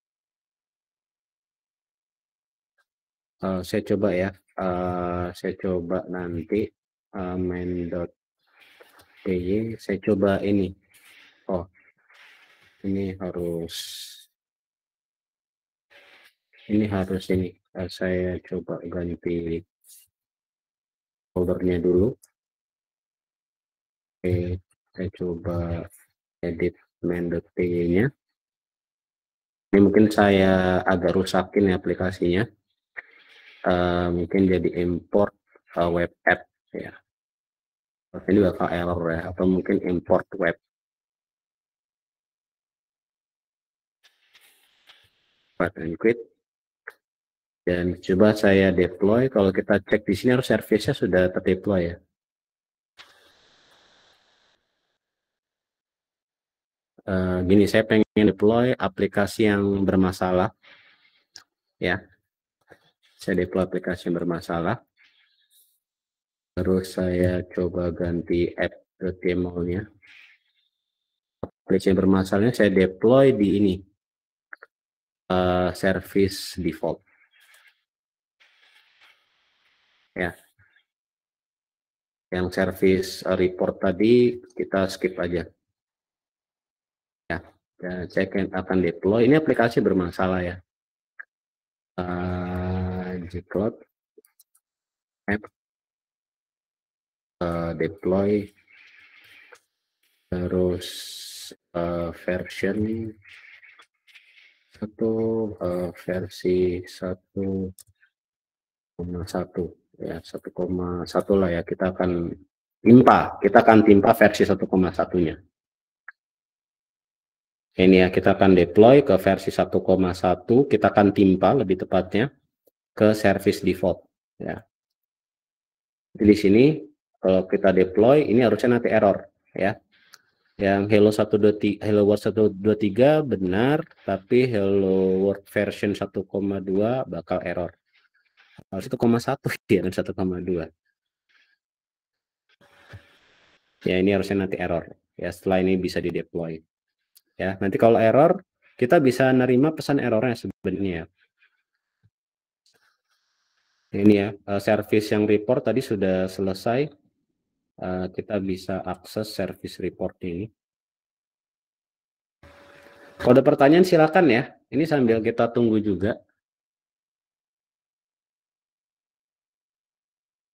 uh, saya coba ya, uh, saya coba nanti, main dot saya coba ini oh, ini harus ini harus ini, uh, saya coba ganti foldernya dulu. Oke, saya coba edit main.py-nya. Ini mungkin saya agak rusakin ya aplikasinya. Uh, mungkin jadi import uh, web app ya. Ini bakal error ya atau mungkin import web and quit. Dan coba saya deploy. Kalau kita cek di sini harus service-nya sudah terdeploy ya. Eh, gini saya pengen deploy aplikasi yang bermasalah ya saya deploy aplikasi yang bermasalah terus saya coba ganti app ke nya aplikasi yang bermasalahnya saya deploy di ini uh, service default ya yang service report tadi kita skip aja ya, check and akan deploy ini aplikasi bermasalah ya uh, gcloud app uh, deploy terus uh, version satu uh, versi satu koma satu ya satu koma satu lah ya kita akan timpa kita akan timpa versi satu koma satunya ini ya kita akan deploy ke versi 1,1 kita akan timpa lebih tepatnya ke service default ya jadi di sini kalau kita deploy ini harusnya nanti error ya yang hello 123 hello world 123 benar tapi hello world version 1,2 bakal error 1,1 ya dan 1,2 ya ini harusnya nanti error ya setelah ini bisa di deploy ya nanti kalau error kita bisa nerima pesan errornya sebenarnya ya. ini ya eh, service yang report tadi sudah selesai eh, kita bisa akses service report ini kode pertanyaan silakan ya ini sambil kita tunggu juga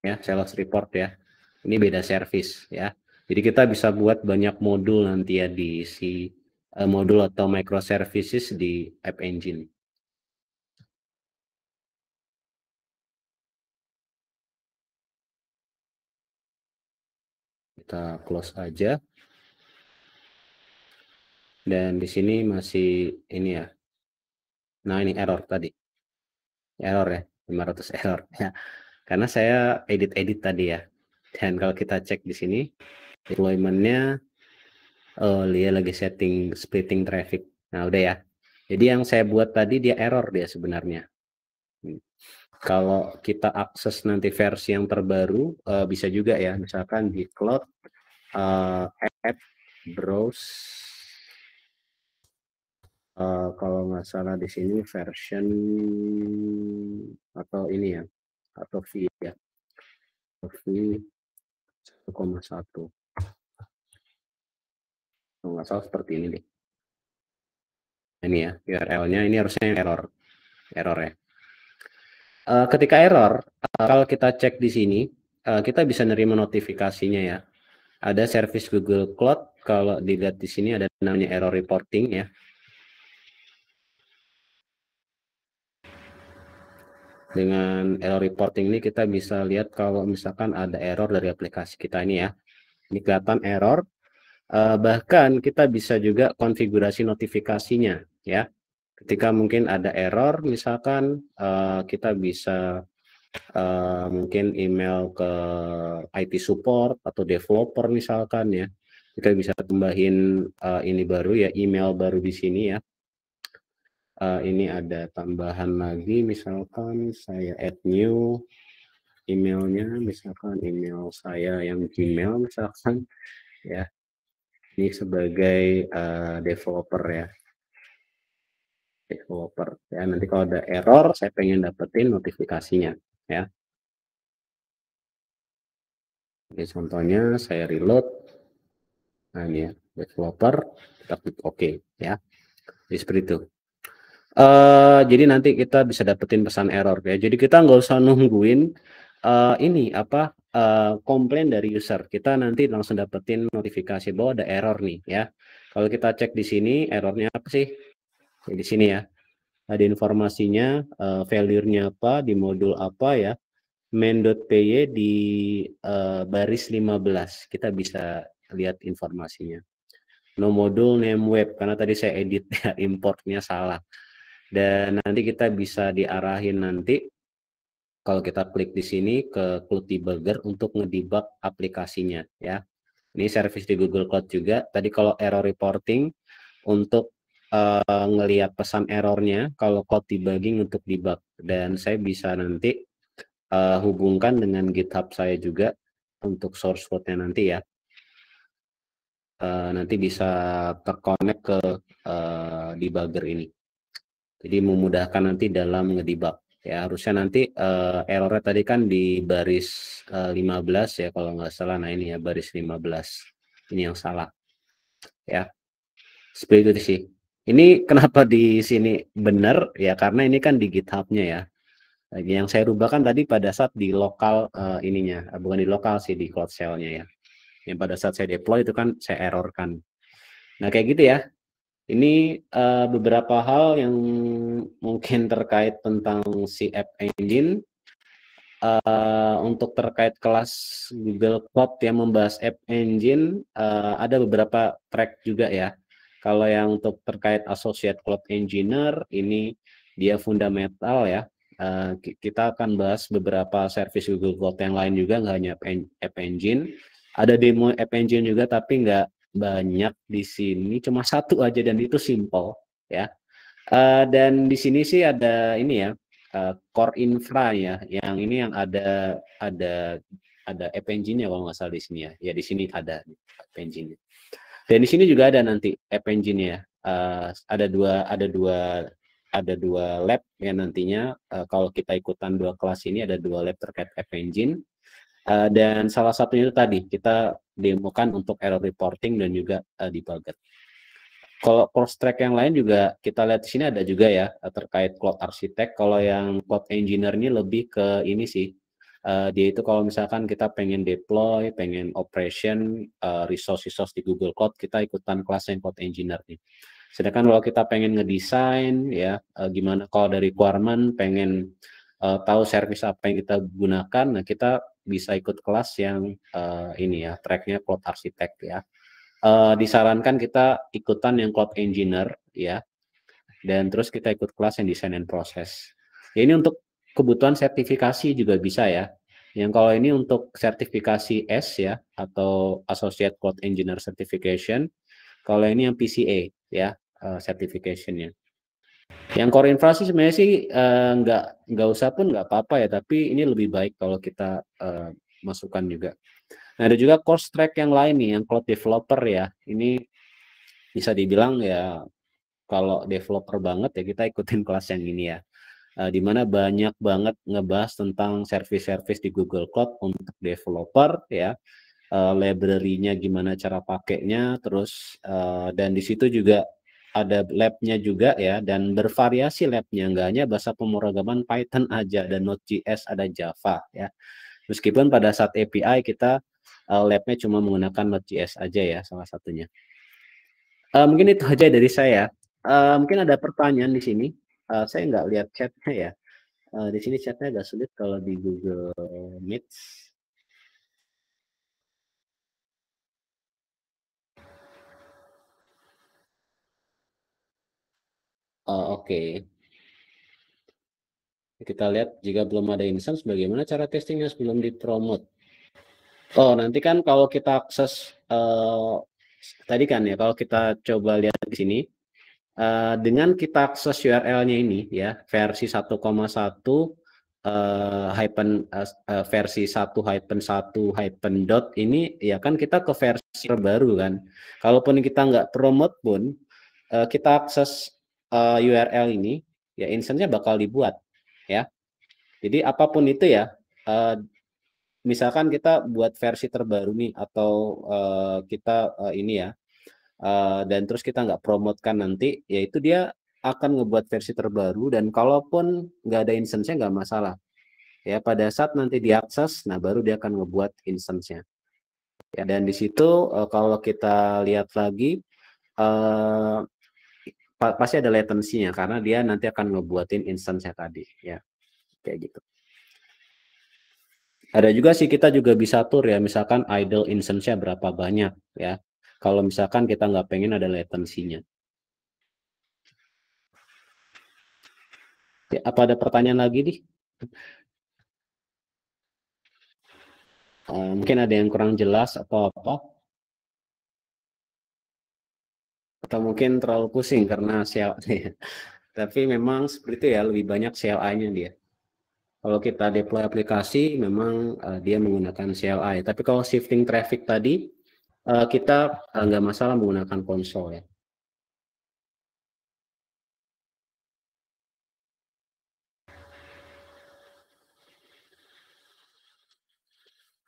ya sales report ya ini beda service ya jadi kita bisa buat banyak modul nanti ya di si uh, modul atau microservices di App Engine. Kita close aja. Dan di sini masih ini ya. Nah, ini error tadi. Error ya, 500 error ya. Karena saya edit-edit tadi ya. Dan kalau kita cek di sini, deployment-nya oh dia lagi setting splitting traffic nah udah ya jadi yang saya buat tadi dia error dia sebenarnya hmm. kalau kita akses nanti versi yang terbaru uh, bisa juga ya misalkan di cloud uh, app browse uh, kalau nggak salah di sini version atau ini ya atau v ya v 1,1 kalau nggak salah seperti ini deh. Ini ya, URL-nya ini harusnya error. Error ya. Uh, ketika error, uh, kalau kita cek di sini, uh, kita bisa nerima notifikasinya ya. Ada service Google Cloud, kalau dilihat di sini ada namanya error reporting ya. dengan error reporting ini kita bisa lihat kalau misalkan ada error dari aplikasi kita ini ya. Ini kelihatan error Uh, bahkan kita bisa juga konfigurasi notifikasinya ya. Ketika mungkin ada error misalkan uh, kita bisa uh, mungkin email ke IT support atau developer misalkan ya. Kita bisa tambahin uh, ini baru ya email baru di sini ya. Uh, ini ada tambahan lagi misalkan saya add new emailnya misalkan email saya yang Gmail misalkan ya ini sebagai uh, developer ya developer ya nanti kalau ada error saya pengen dapetin notifikasinya ya Oke, contohnya saya reload nah ini ya developer kita klik OK ya di seperti itu uh, jadi nanti kita bisa dapetin pesan error ya jadi kita nggak usah nungguin uh, ini apa Eh, komplain dari user. Kita nanti langsung dapetin notifikasi bahwa ada error nih ya. Kalau kita cek di sini errornya apa sih? di sini ya. Ada informasinya, uh, value-nya apa, di modul apa ya. main.py di uh, baris 15. Kita bisa lihat informasinya. No modul name web karena tadi saya edit ya, importnya salah. Dan nanti kita bisa diarahin nanti kalau kita klik di sini ke Cloud Debugger untuk ngedebug aplikasinya ya. Ini service di Google Cloud juga. Tadi kalau error reporting untuk uh, ngelihat pesan errornya, kalau Cloud debugging untuk debug dan saya bisa nanti uh, hubungkan dengan GitHub saya juga untuk source code-nya nanti ya. Uh, nanti bisa terkonek ke uh, debugger ini. Jadi memudahkan nanti dalam ngedebug ya harusnya nanti uh, eh, error tadi kan di baris uh, eh, 15 ya kalau nggak salah nah ini ya baris 15 ini yang salah ya seperti itu sih ini kenapa di sini benar ya karena ini kan di GitHubnya ya yang saya rubah kan tadi pada saat di lokal uh, ininya bukan di lokal sih di cloud shell-nya ya yang pada saat saya deploy itu kan saya errorkan nah kayak gitu ya ini uh, beberapa hal yang mungkin terkait tentang si App Engine. Uh, untuk terkait kelas Google Cloud yang membahas App Engine, uh, ada beberapa track juga ya. Kalau yang untuk terkait Associate Cloud Engineer, ini dia fundamental ya. Uh, kita akan bahas beberapa service Google Cloud yang lain juga, nggak hanya App Engine. Ada demo App Engine juga, tapi nggak banyak di sini cuma satu aja dan itu simple ya. Uh, dan di sini sih ada ini ya uh, core infra ya yang ini yang ada ada ada app engine-nya kalau nggak salah di sini ya. Ya di sini ada app engine-nya. Dan di sini juga ada nanti app engine ya Uh, ada dua ada dua ada dua lab ya nantinya uh, kalau kita ikutan dua kelas ini ada dua lab terkait app engine uh, dan salah satunya itu tadi kita demokan untuk error reporting dan juga uh, debugger. Kalau cross track yang lain juga kita lihat di sini ada juga ya eh, terkait cloud architect. Kalau yang cloud engineer ini lebih ke ini sih. Uh, dia itu kalau misalkan kita pengen deploy, pengen operation, uh, resource-resource di Google Cloud, kita ikutan kelas yang cloud engineer nih. Sedangkan kalau kita pengen ngedesain ya uh, gimana kalau dari requirement pengen uh, tahu service apa yang kita gunakan, nah kita bisa ikut kelas yang uh, ini ya tracknya cloud architect ya uh, disarankan kita ikutan yang cloud engineer ya dan terus kita ikut kelas yang desain and proses ya, ini untuk kebutuhan sertifikasi juga bisa ya yang kalau ini untuk sertifikasi S ya atau associate cloud engineer certification kalau ini yang PCA ya uh, certificationnya yang core infra sih sebenarnya sih uh, nggak nggak usah pun nggak apa-apa ya, tapi ini lebih baik kalau kita uh, masukkan juga. Nah, ada juga core track yang lain nih, yang cloud developer ya. Ini bisa dibilang ya kalau developer banget ya kita ikutin kelas yang ini ya. Uh, di mana banyak banget ngebahas tentang service-service di Google Cloud untuk developer ya. Uh, library-nya gimana cara pakainya terus uh, dan di situ juga ada labnya juga ya dan bervariasi labnya enggak hanya bahasa pemrograman Python aja ada Node.js ada Java ya meskipun pada saat API kita uh, labnya cuma menggunakan Node.js aja ya salah satunya uh, mungkin itu aja dari saya uh, mungkin ada pertanyaan di sini uh, saya nggak lihat chatnya ya uh, di sini chatnya agak sulit kalau di Google Meet Oh, oke. Okay. Kita lihat jika belum ada instance bagaimana cara testingnya sebelum dipromot. Oh, nanti kan kalau kita akses uh, tadi kan ya kalau kita coba lihat di sini uh, dengan kita akses URL-nya ini ya versi 1,1 uh, uh, versi 1 hyphen 1 hyphen dot ini ya kan kita ke versi terbaru kan. Kalaupun kita nggak promote pun uh, kita akses uh, eh, URL ini ya instance-nya bakal dibuat ya. Jadi apapun itu ya uh, misalkan kita buat versi terbaru nih atau uh, kita uh, ini ya uh, dan terus kita nggak promotkan nanti yaitu dia akan ngebuat versi terbaru dan kalaupun nggak ada instance-nya nggak masalah ya pada saat nanti diakses nah baru dia akan ngebuat instance-nya ya dan di situ uh, kalau kita lihat lagi uh, pasti ada latensinya karena dia nanti akan ngebuatin instance-nya tadi ya kayak gitu ada juga sih kita juga bisa atur ya misalkan idle instance-nya berapa banyak ya kalau misalkan kita nggak pengen ada latensinya ya, apa ada pertanyaan lagi nih eh, mungkin ada yang kurang jelas atau apa atau mungkin terlalu pusing karena CLA ya. tapi memang seperti itu ya lebih banyak cli nya dia kalau kita deploy aplikasi memang uh, dia menggunakan CLI ya. tapi kalau shifting traffic tadi uh, kita uh, nggak masalah menggunakan konsol ya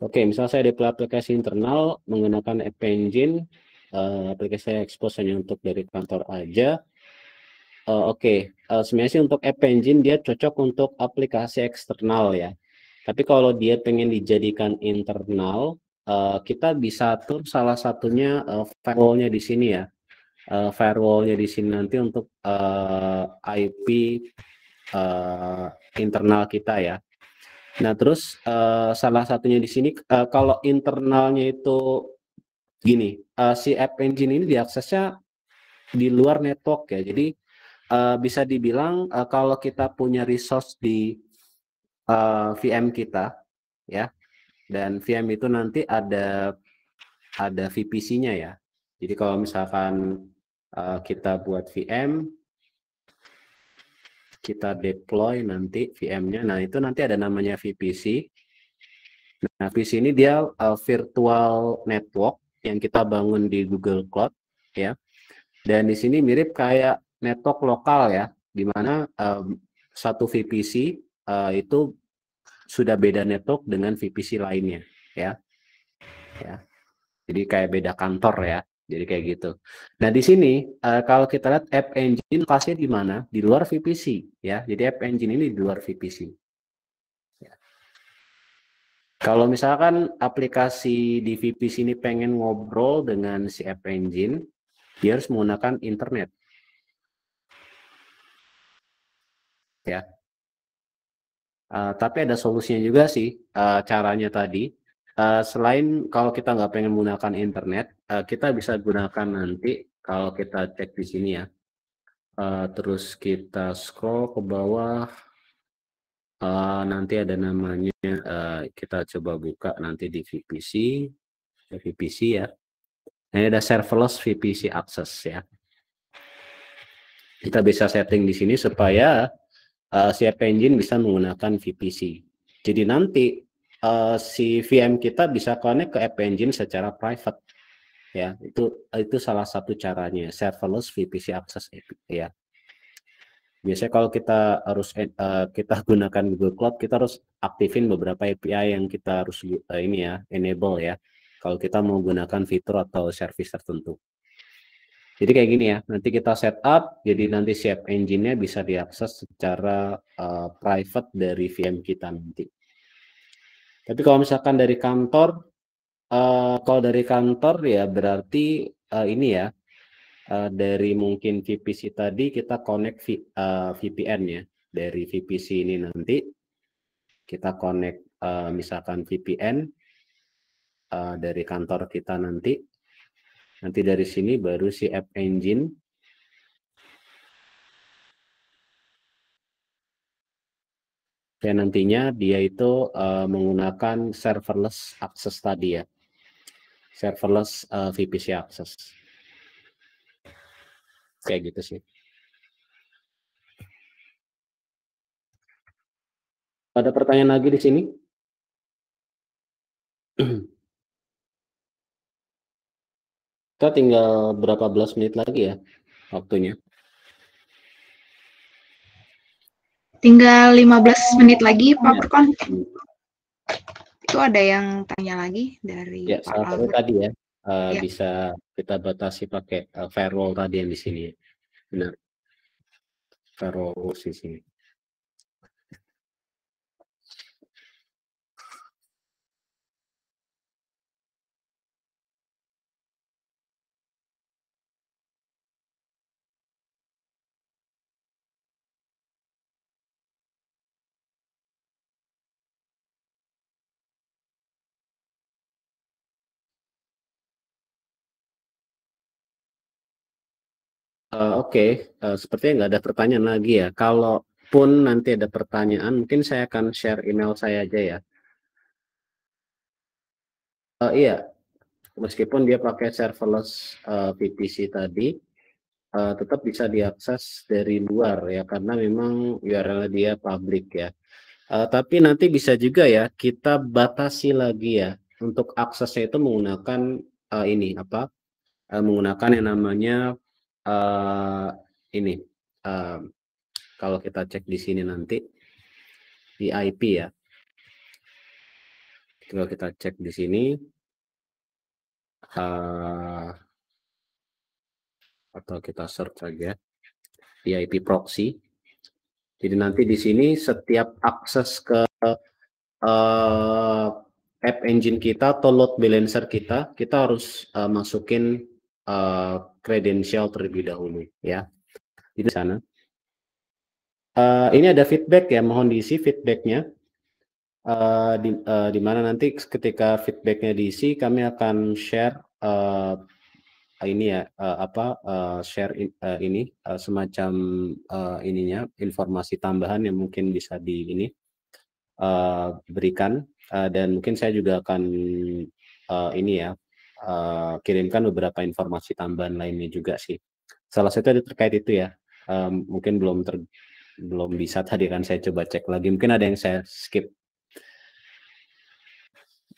Oke, misalnya saya deploy aplikasi internal menggunakan App Engine, uh, aplikasi saya expose hanya untuk dari kantor aja. Uh, Oke, okay. uh, eh, sebenarnya sih untuk App Engine dia cocok untuk aplikasi eksternal ya. Tapi kalau dia pengen dijadikan internal, uh, kita bisa atur salah satunya uh, firewallnya di sini ya. Uh, firewallnya di sini nanti untuk uh, IP uh, internal kita ya. Nah terus uh, salah satunya di sini uh, kalau internalnya itu gini, uh, si App Engine ini diaksesnya di luar network ya. Jadi uh, bisa dibilang uh, kalau kita punya resource di uh, VM kita ya. Dan VM itu nanti ada ada VPC-nya ya. Jadi kalau misalkan uh, kita buat VM kita deploy nanti VM-nya. Nah, itu nanti ada namanya VPC. Nah, VPC ini dia uh, virtual network yang kita bangun di Google Cloud ya. Dan di sini mirip kayak network lokal ya, di mana um, satu VPC uh, itu sudah beda network dengan VPC lainnya ya. Ya. Jadi kayak beda kantor ya. Jadi kayak gitu. Nah, di sini uh, kalau kita lihat App Engine lokasinya di mana? Di luar VPC ya. Jadi App Engine ini di luar VPC. Kalau misalkan aplikasi di VPC ini pengen ngobrol dengan si App Engine, dia harus menggunakan internet. Ya. Uh, tapi ada solusinya juga sih uh, caranya tadi. Uh, selain kalau kita nggak pengen menggunakan internet, uh, kita bisa gunakan nanti kalau kita cek di sini ya. Uh, terus kita scroll ke bawah Uh, nanti ada namanya uh, kita coba buka nanti di VPC VPC ya ini ada serverless VPC access ya kita bisa setting di sini supaya uh, eh, si App Engine bisa menggunakan VPC jadi nanti uh, si VM kita bisa connect ke App Engine secara private ya itu itu salah satu caranya serverless VPC access ya biasanya kalau kita harus uh, kita gunakan Google Cloud kita harus aktifin beberapa API yang kita harus uh, ini ya enable ya kalau kita mau gunakan fitur atau service tertentu jadi kayak gini ya nanti kita setup jadi nanti siap engine-nya bisa diakses secara uh, private dari VM kita nanti tapi kalau misalkan dari kantor uh, kalau dari kantor ya berarti uh, ini ya uh, dari mungkin VPC tadi kita connect v, uh, eh, VPN ya dari VPC ini nanti kita connect uh, misalkan VPN uh, dari kantor kita nanti nanti dari sini baru si App Engine Oke, ya, nantinya dia itu uh, menggunakan serverless access tadi ya serverless uh, VPC access kayak gitu sih ada pertanyaan lagi di sini kita tinggal berapa belas menit lagi ya waktunya tinggal 15 menit lagi Pak Ya. itu ada yang tanya lagi dari ya, Pak Albert. tadi ya uh, ya. bisa kita batasi pakai, uh, firewall tadi yang di sini, benar. Firewall di sini. Eh, oke, okay. uh, eh, sepertinya nggak ada pertanyaan lagi ya. Kalaupun nanti ada pertanyaan, mungkin saya akan share email saya aja ya. Uh, iya, meskipun dia pakai serverless uh, VPC tadi, uh, tetap bisa diakses dari luar ya, karena memang URL dia public ya. Uh, tapi nanti bisa juga ya kita batasi lagi ya untuk aksesnya itu menggunakan uh, ini apa? menggunakan yang namanya uh, ini uh, kalau kita cek di sini nanti di IP ya. kalau kita cek di sini uh, atau kita search aja di IP proxy. Jadi nanti di sini setiap akses ke uh, app engine kita atau load balancer kita, kita harus uh, masukin uh, kredensial terlebih dahulu ya di sana uh, ini ada feedback ya mohon diisi feedbacknya uh, di, uh, di mana nanti ketika feedbacknya diisi kami akan share uh, ini ya uh, apa uh, share in, uh, ini uh, semacam uh, ininya informasi tambahan yang mungkin bisa di ini uh, diberikan uh, dan mungkin saya juga akan uh, ini ya uh, kirimkan beberapa informasi tambahan lainnya juga sih. Salah satu ada terkait itu ya. Um, mungkin belum ter, belum bisa tadi kan saya coba cek lagi. Mungkin ada yang saya skip.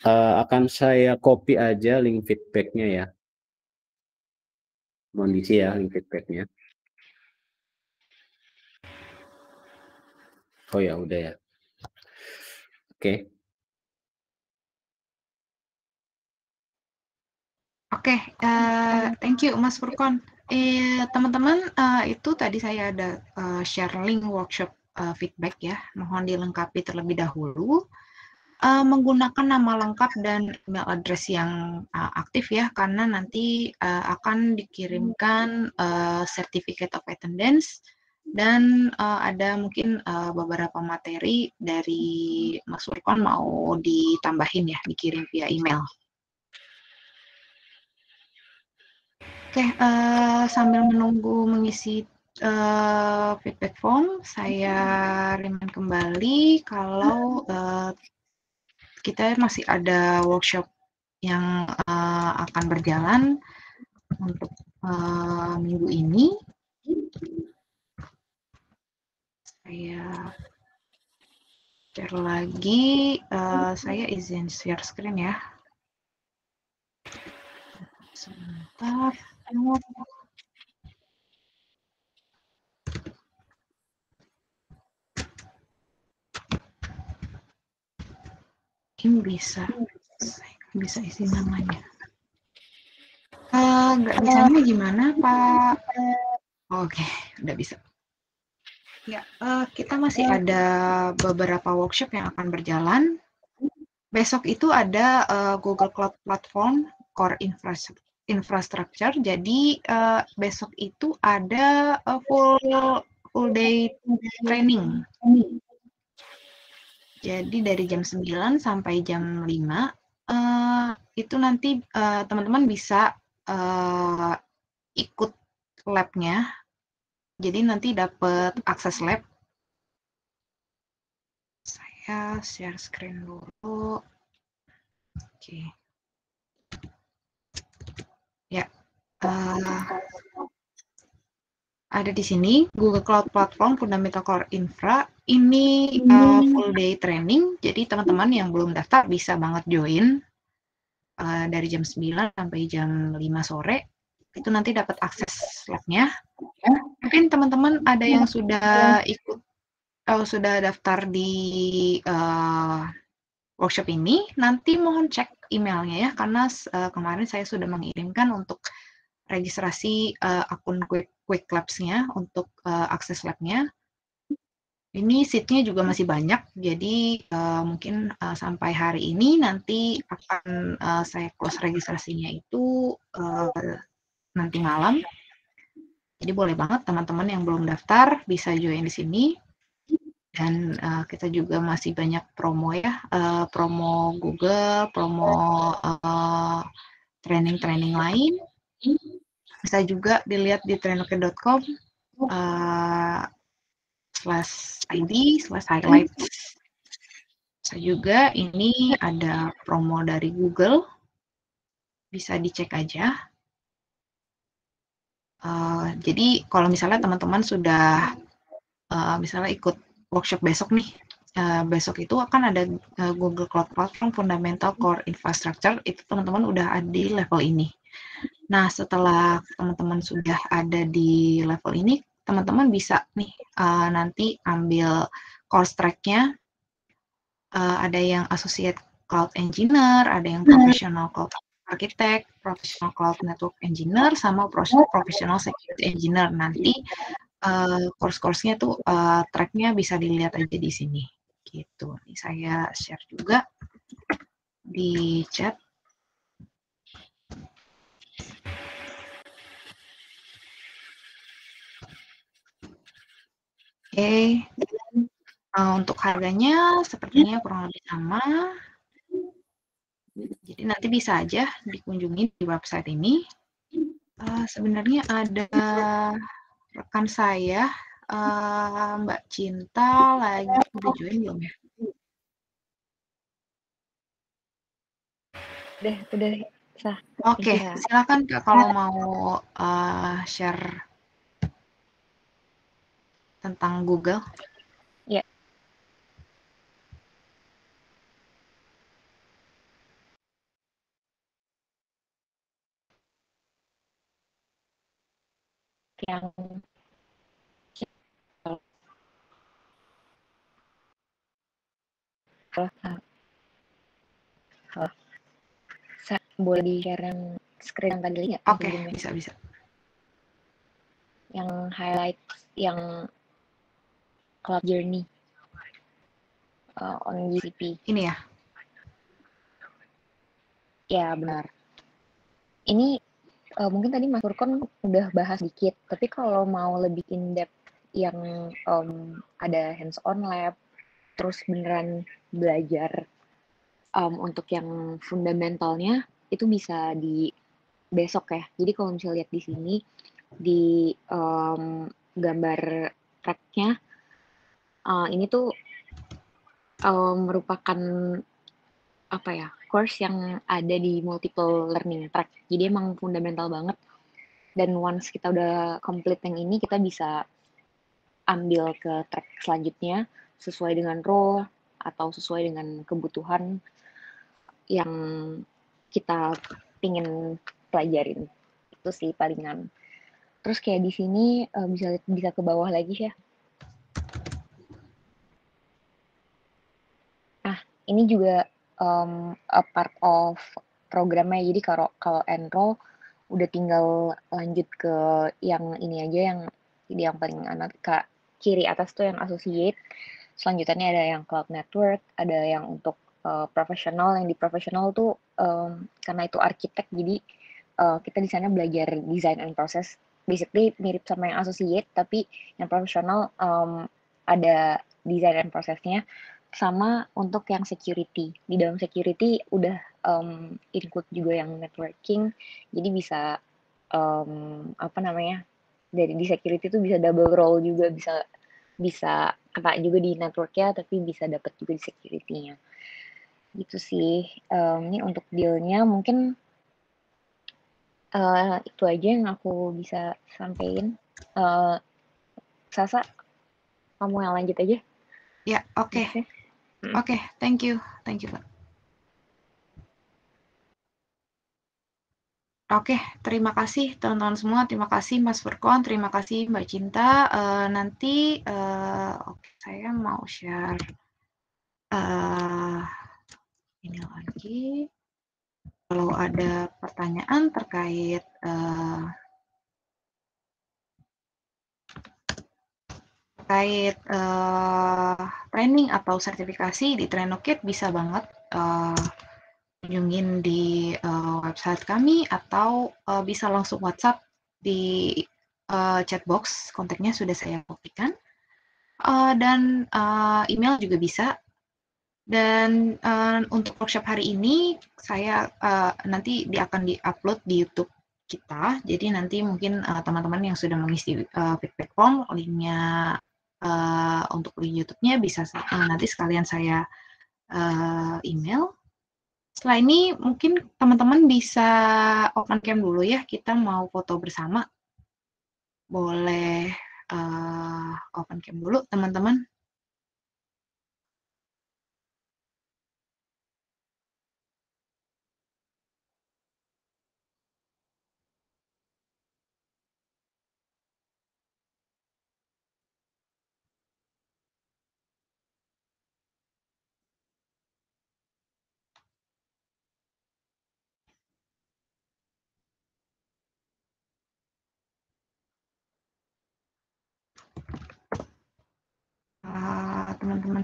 Uh, akan saya copy aja link feedbacknya ya. Mohon diisi ya link feedbacknya. Oh ya udah ya. Oke. Okay. Oke, okay, uh, eh, thank you Mas Furkon. Eh, teman-teman, uh, itu tadi saya ada uh, share link workshop uh, feedback ya. Mohon dilengkapi terlebih dahulu. Uh, menggunakan nama lengkap dan email address yang uh, aktif ya, karena nanti uh, akan dikirimkan uh, certificate of attendance dan uh, ada mungkin uh, beberapa materi dari Mas Furkon mau ditambahin ya, dikirim via email. Oke, uh, sambil menunggu mengisi uh, feedback form, saya remind kembali kalau uh, kita masih ada workshop yang uh, akan berjalan untuk uh, minggu ini. Saya share lagi, uh, saya izin share screen ya. Sebentar mungkin bisa bisa isi namanya eh, nggak bisa bisanya gimana pak eh, oke okay. udah bisa ya uh, kita masih ada beberapa workshop yang akan berjalan besok itu ada uh, Google Cloud Platform Core Infrastructure Infrastruktur. Jadi uh, besok itu ada eh, full full day training. Jadi dari jam 9 sampai jam 5 uh, eh, itu nanti teman-teman uh, bisa uh, ikut labnya. Jadi nanti dapat akses lab. Saya share screen dulu. Oke. Okay. Ya, uh, ada di sini Google Cloud Platform Fundamental Core Infra. Ini uh, full day training, jadi teman-teman yang belum daftar bisa banget join uh, dari jam 9 sampai jam 5 sore. Itu nanti dapat akses slotnya Mungkin teman-teman ada yang ya. sudah ikut atau sudah daftar di uh, workshop ini, nanti mohon cek emailnya ya, karena uh, kemarin saya sudah mengirimkan untuk registrasi uh, akun Quick, quick Labs-nya untuk uh, akses lab-nya. Ini seat-nya juga masih banyak, jadi uh, mungkin uh, sampai hari ini nanti akan uh, saya close registrasinya itu uh, nanti malam. Jadi boleh banget teman-teman yang belum daftar bisa join di sini dan uh, kita juga masih banyak promo ya uh, promo Google promo training eh, training-training lain bisa juga dilihat di trainoke.com uh, slash ID slash highlights bisa juga ini ada promo dari Google bisa dicek aja uh, jadi kalau misalnya teman-teman sudah uh, misalnya ikut workshop besok nih. Uh, besok itu akan ada uh, Google Cloud Platform Fundamental Core Infrastructure. Itu teman-teman udah ada di level ini. Nah, setelah teman-teman sudah ada di level ini, teman-teman bisa nih uh, nanti ambil course track-nya. Uh, ada yang associate cloud engineer, ada yang hmm. professional cloud architect, professional cloud network engineer, sama professional security engineer. Nanti Eh, course-course-nya tuh uh, eh, nya bisa dilihat aja di sini gitu. Ini saya share juga di chat. Oke, okay. uh, eh, untuk harganya sepertinya kurang lebih sama. Jadi nanti bisa aja dikunjungi di website ini. Uh, sebenarnya ada rekan saya uh, Mbak Cinta lagi udah join belum ya? Udah, udah. Sah. Oke, okay, silakan Kak kalau mau uh, share tentang Google. boleh di share yang screen yang tadi lihat? Ya, Oke, okay, bisa bisa. Yang highlight yang club journey uh, on GCP. Ini ya? Ya benar. Ini uh, mungkin tadi Mas Furkon udah bahas dikit, tapi kalau mau lebih in depth yang um, ada hands on lab, terus beneran belajar um, untuk yang fundamentalnya itu bisa di besok ya. Jadi kalau misalnya lihat di sini di um, gambar tracknya uh, ini tuh um, merupakan apa ya course yang ada di multiple learning track. Jadi emang fundamental banget. Dan once kita udah complete yang ini kita bisa ambil ke track selanjutnya sesuai dengan role atau sesuai dengan kebutuhan yang kita pingin pelajarin itu sih palingan terus kayak di sini uh, bisa bisa ke bawah lagi ya ah ini juga um, a part of programnya jadi kalau kalau enroll udah tinggal lanjut ke yang ini aja yang yang paling anak ke kiri atas tuh yang associate selanjutnya ada yang cloud network ada yang untuk Eh, profesional yang di profesional tuh um, karena itu arsitek jadi uh, kita di sana belajar design and process basically mirip sama yang associate tapi yang profesional um, ada design and prosesnya sama untuk yang security di dalam security udah um, include juga yang networking jadi bisa um, apa namanya dari di security itu bisa double role juga bisa bisa kena juga di networknya tapi bisa dapat juga di securitynya gitu sih um, ini untuk dealnya mungkin uh, itu aja yang aku bisa sampaikan uh, eh, Sasa kamu yang lanjut aja ya oke oke mm. thank you thank you Oke, okay, terima kasih teman-teman semua. Terima kasih Mas Furkon, terima kasih Mbak Cinta. Uh, nanti uh, okay, saya mau share uh, ini lagi. Kalau ada pertanyaan terkait uh, terkait uh, training atau sertifikasi di Trainokit bisa banget uh, di uh, website kami atau uh, bisa langsung WhatsApp di uh, chatbox kontaknya sudah saya kopikan uh, dan uh, email juga bisa dan uh, untuk workshop hari ini saya uh, nanti di akan diupload di YouTube kita. Jadi nanti mungkin eh, teman-teman uh, yang sudah mengisi uh, feedback form, linknya uh, untuk link YouTube-nya bisa uh, nanti sekalian saya uh, email. Setelah ini mungkin teman-teman bisa open cam dulu ya. Kita mau foto bersama. Boleh uh, open cam dulu teman-teman.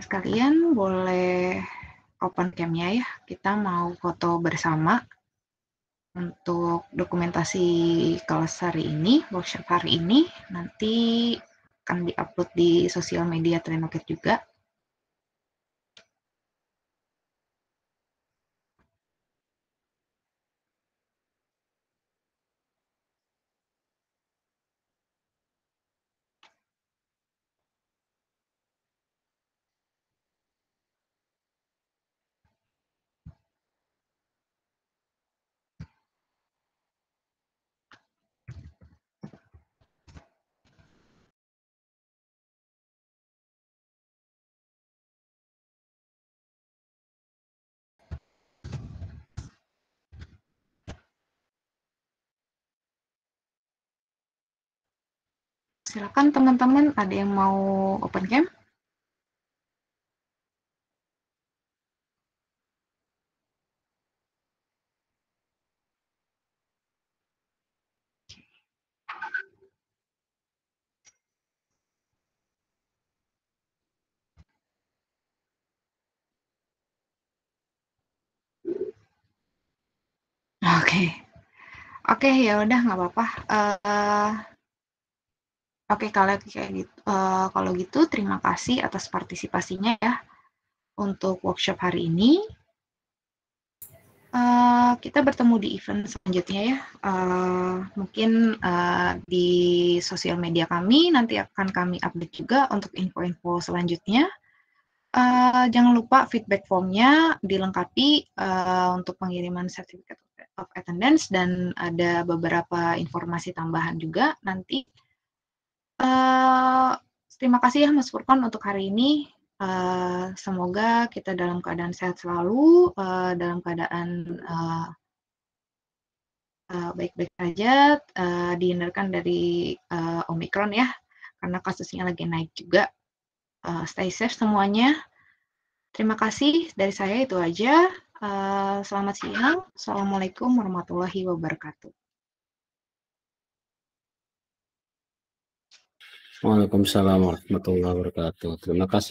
sekalian boleh open cam ya. Kita mau foto bersama untuk dokumentasi kelas hari ini, workshop hari ini. Nanti akan diupload di sosial media Trenoket juga. silakan teman-teman ada yang mau open cam? Oke, okay. oke okay, ya udah nggak apa-apa. Uh, Oke, kalau kayak gitu, uh, kalau gitu terima kasih atas partisipasinya ya untuk workshop hari ini. Uh, kita bertemu di event selanjutnya ya. Uh, mungkin uh, di sosial media kami nanti akan kami update juga untuk info-info selanjutnya. Uh, jangan lupa feedback formnya dilengkapi uh, untuk pengiriman sertifikat of attendance dan ada beberapa informasi tambahan juga nanti Eh, terima kasih ya Mas Furkon untuk hari ini. Uh, semoga kita dalam keadaan sehat selalu, uh, dalam keadaan uh, uh, baik-baik saja, uh, dihindarkan dari uh, Omikron ya, karena kasusnya lagi naik juga. Uh, stay safe semuanya. Terima kasih dari saya itu aja. Uh, selamat siang. Assalamualaikum warahmatullahi wabarakatuh. Waalaikumsalam warahmatullahi wabarakatuh. Terima kasih.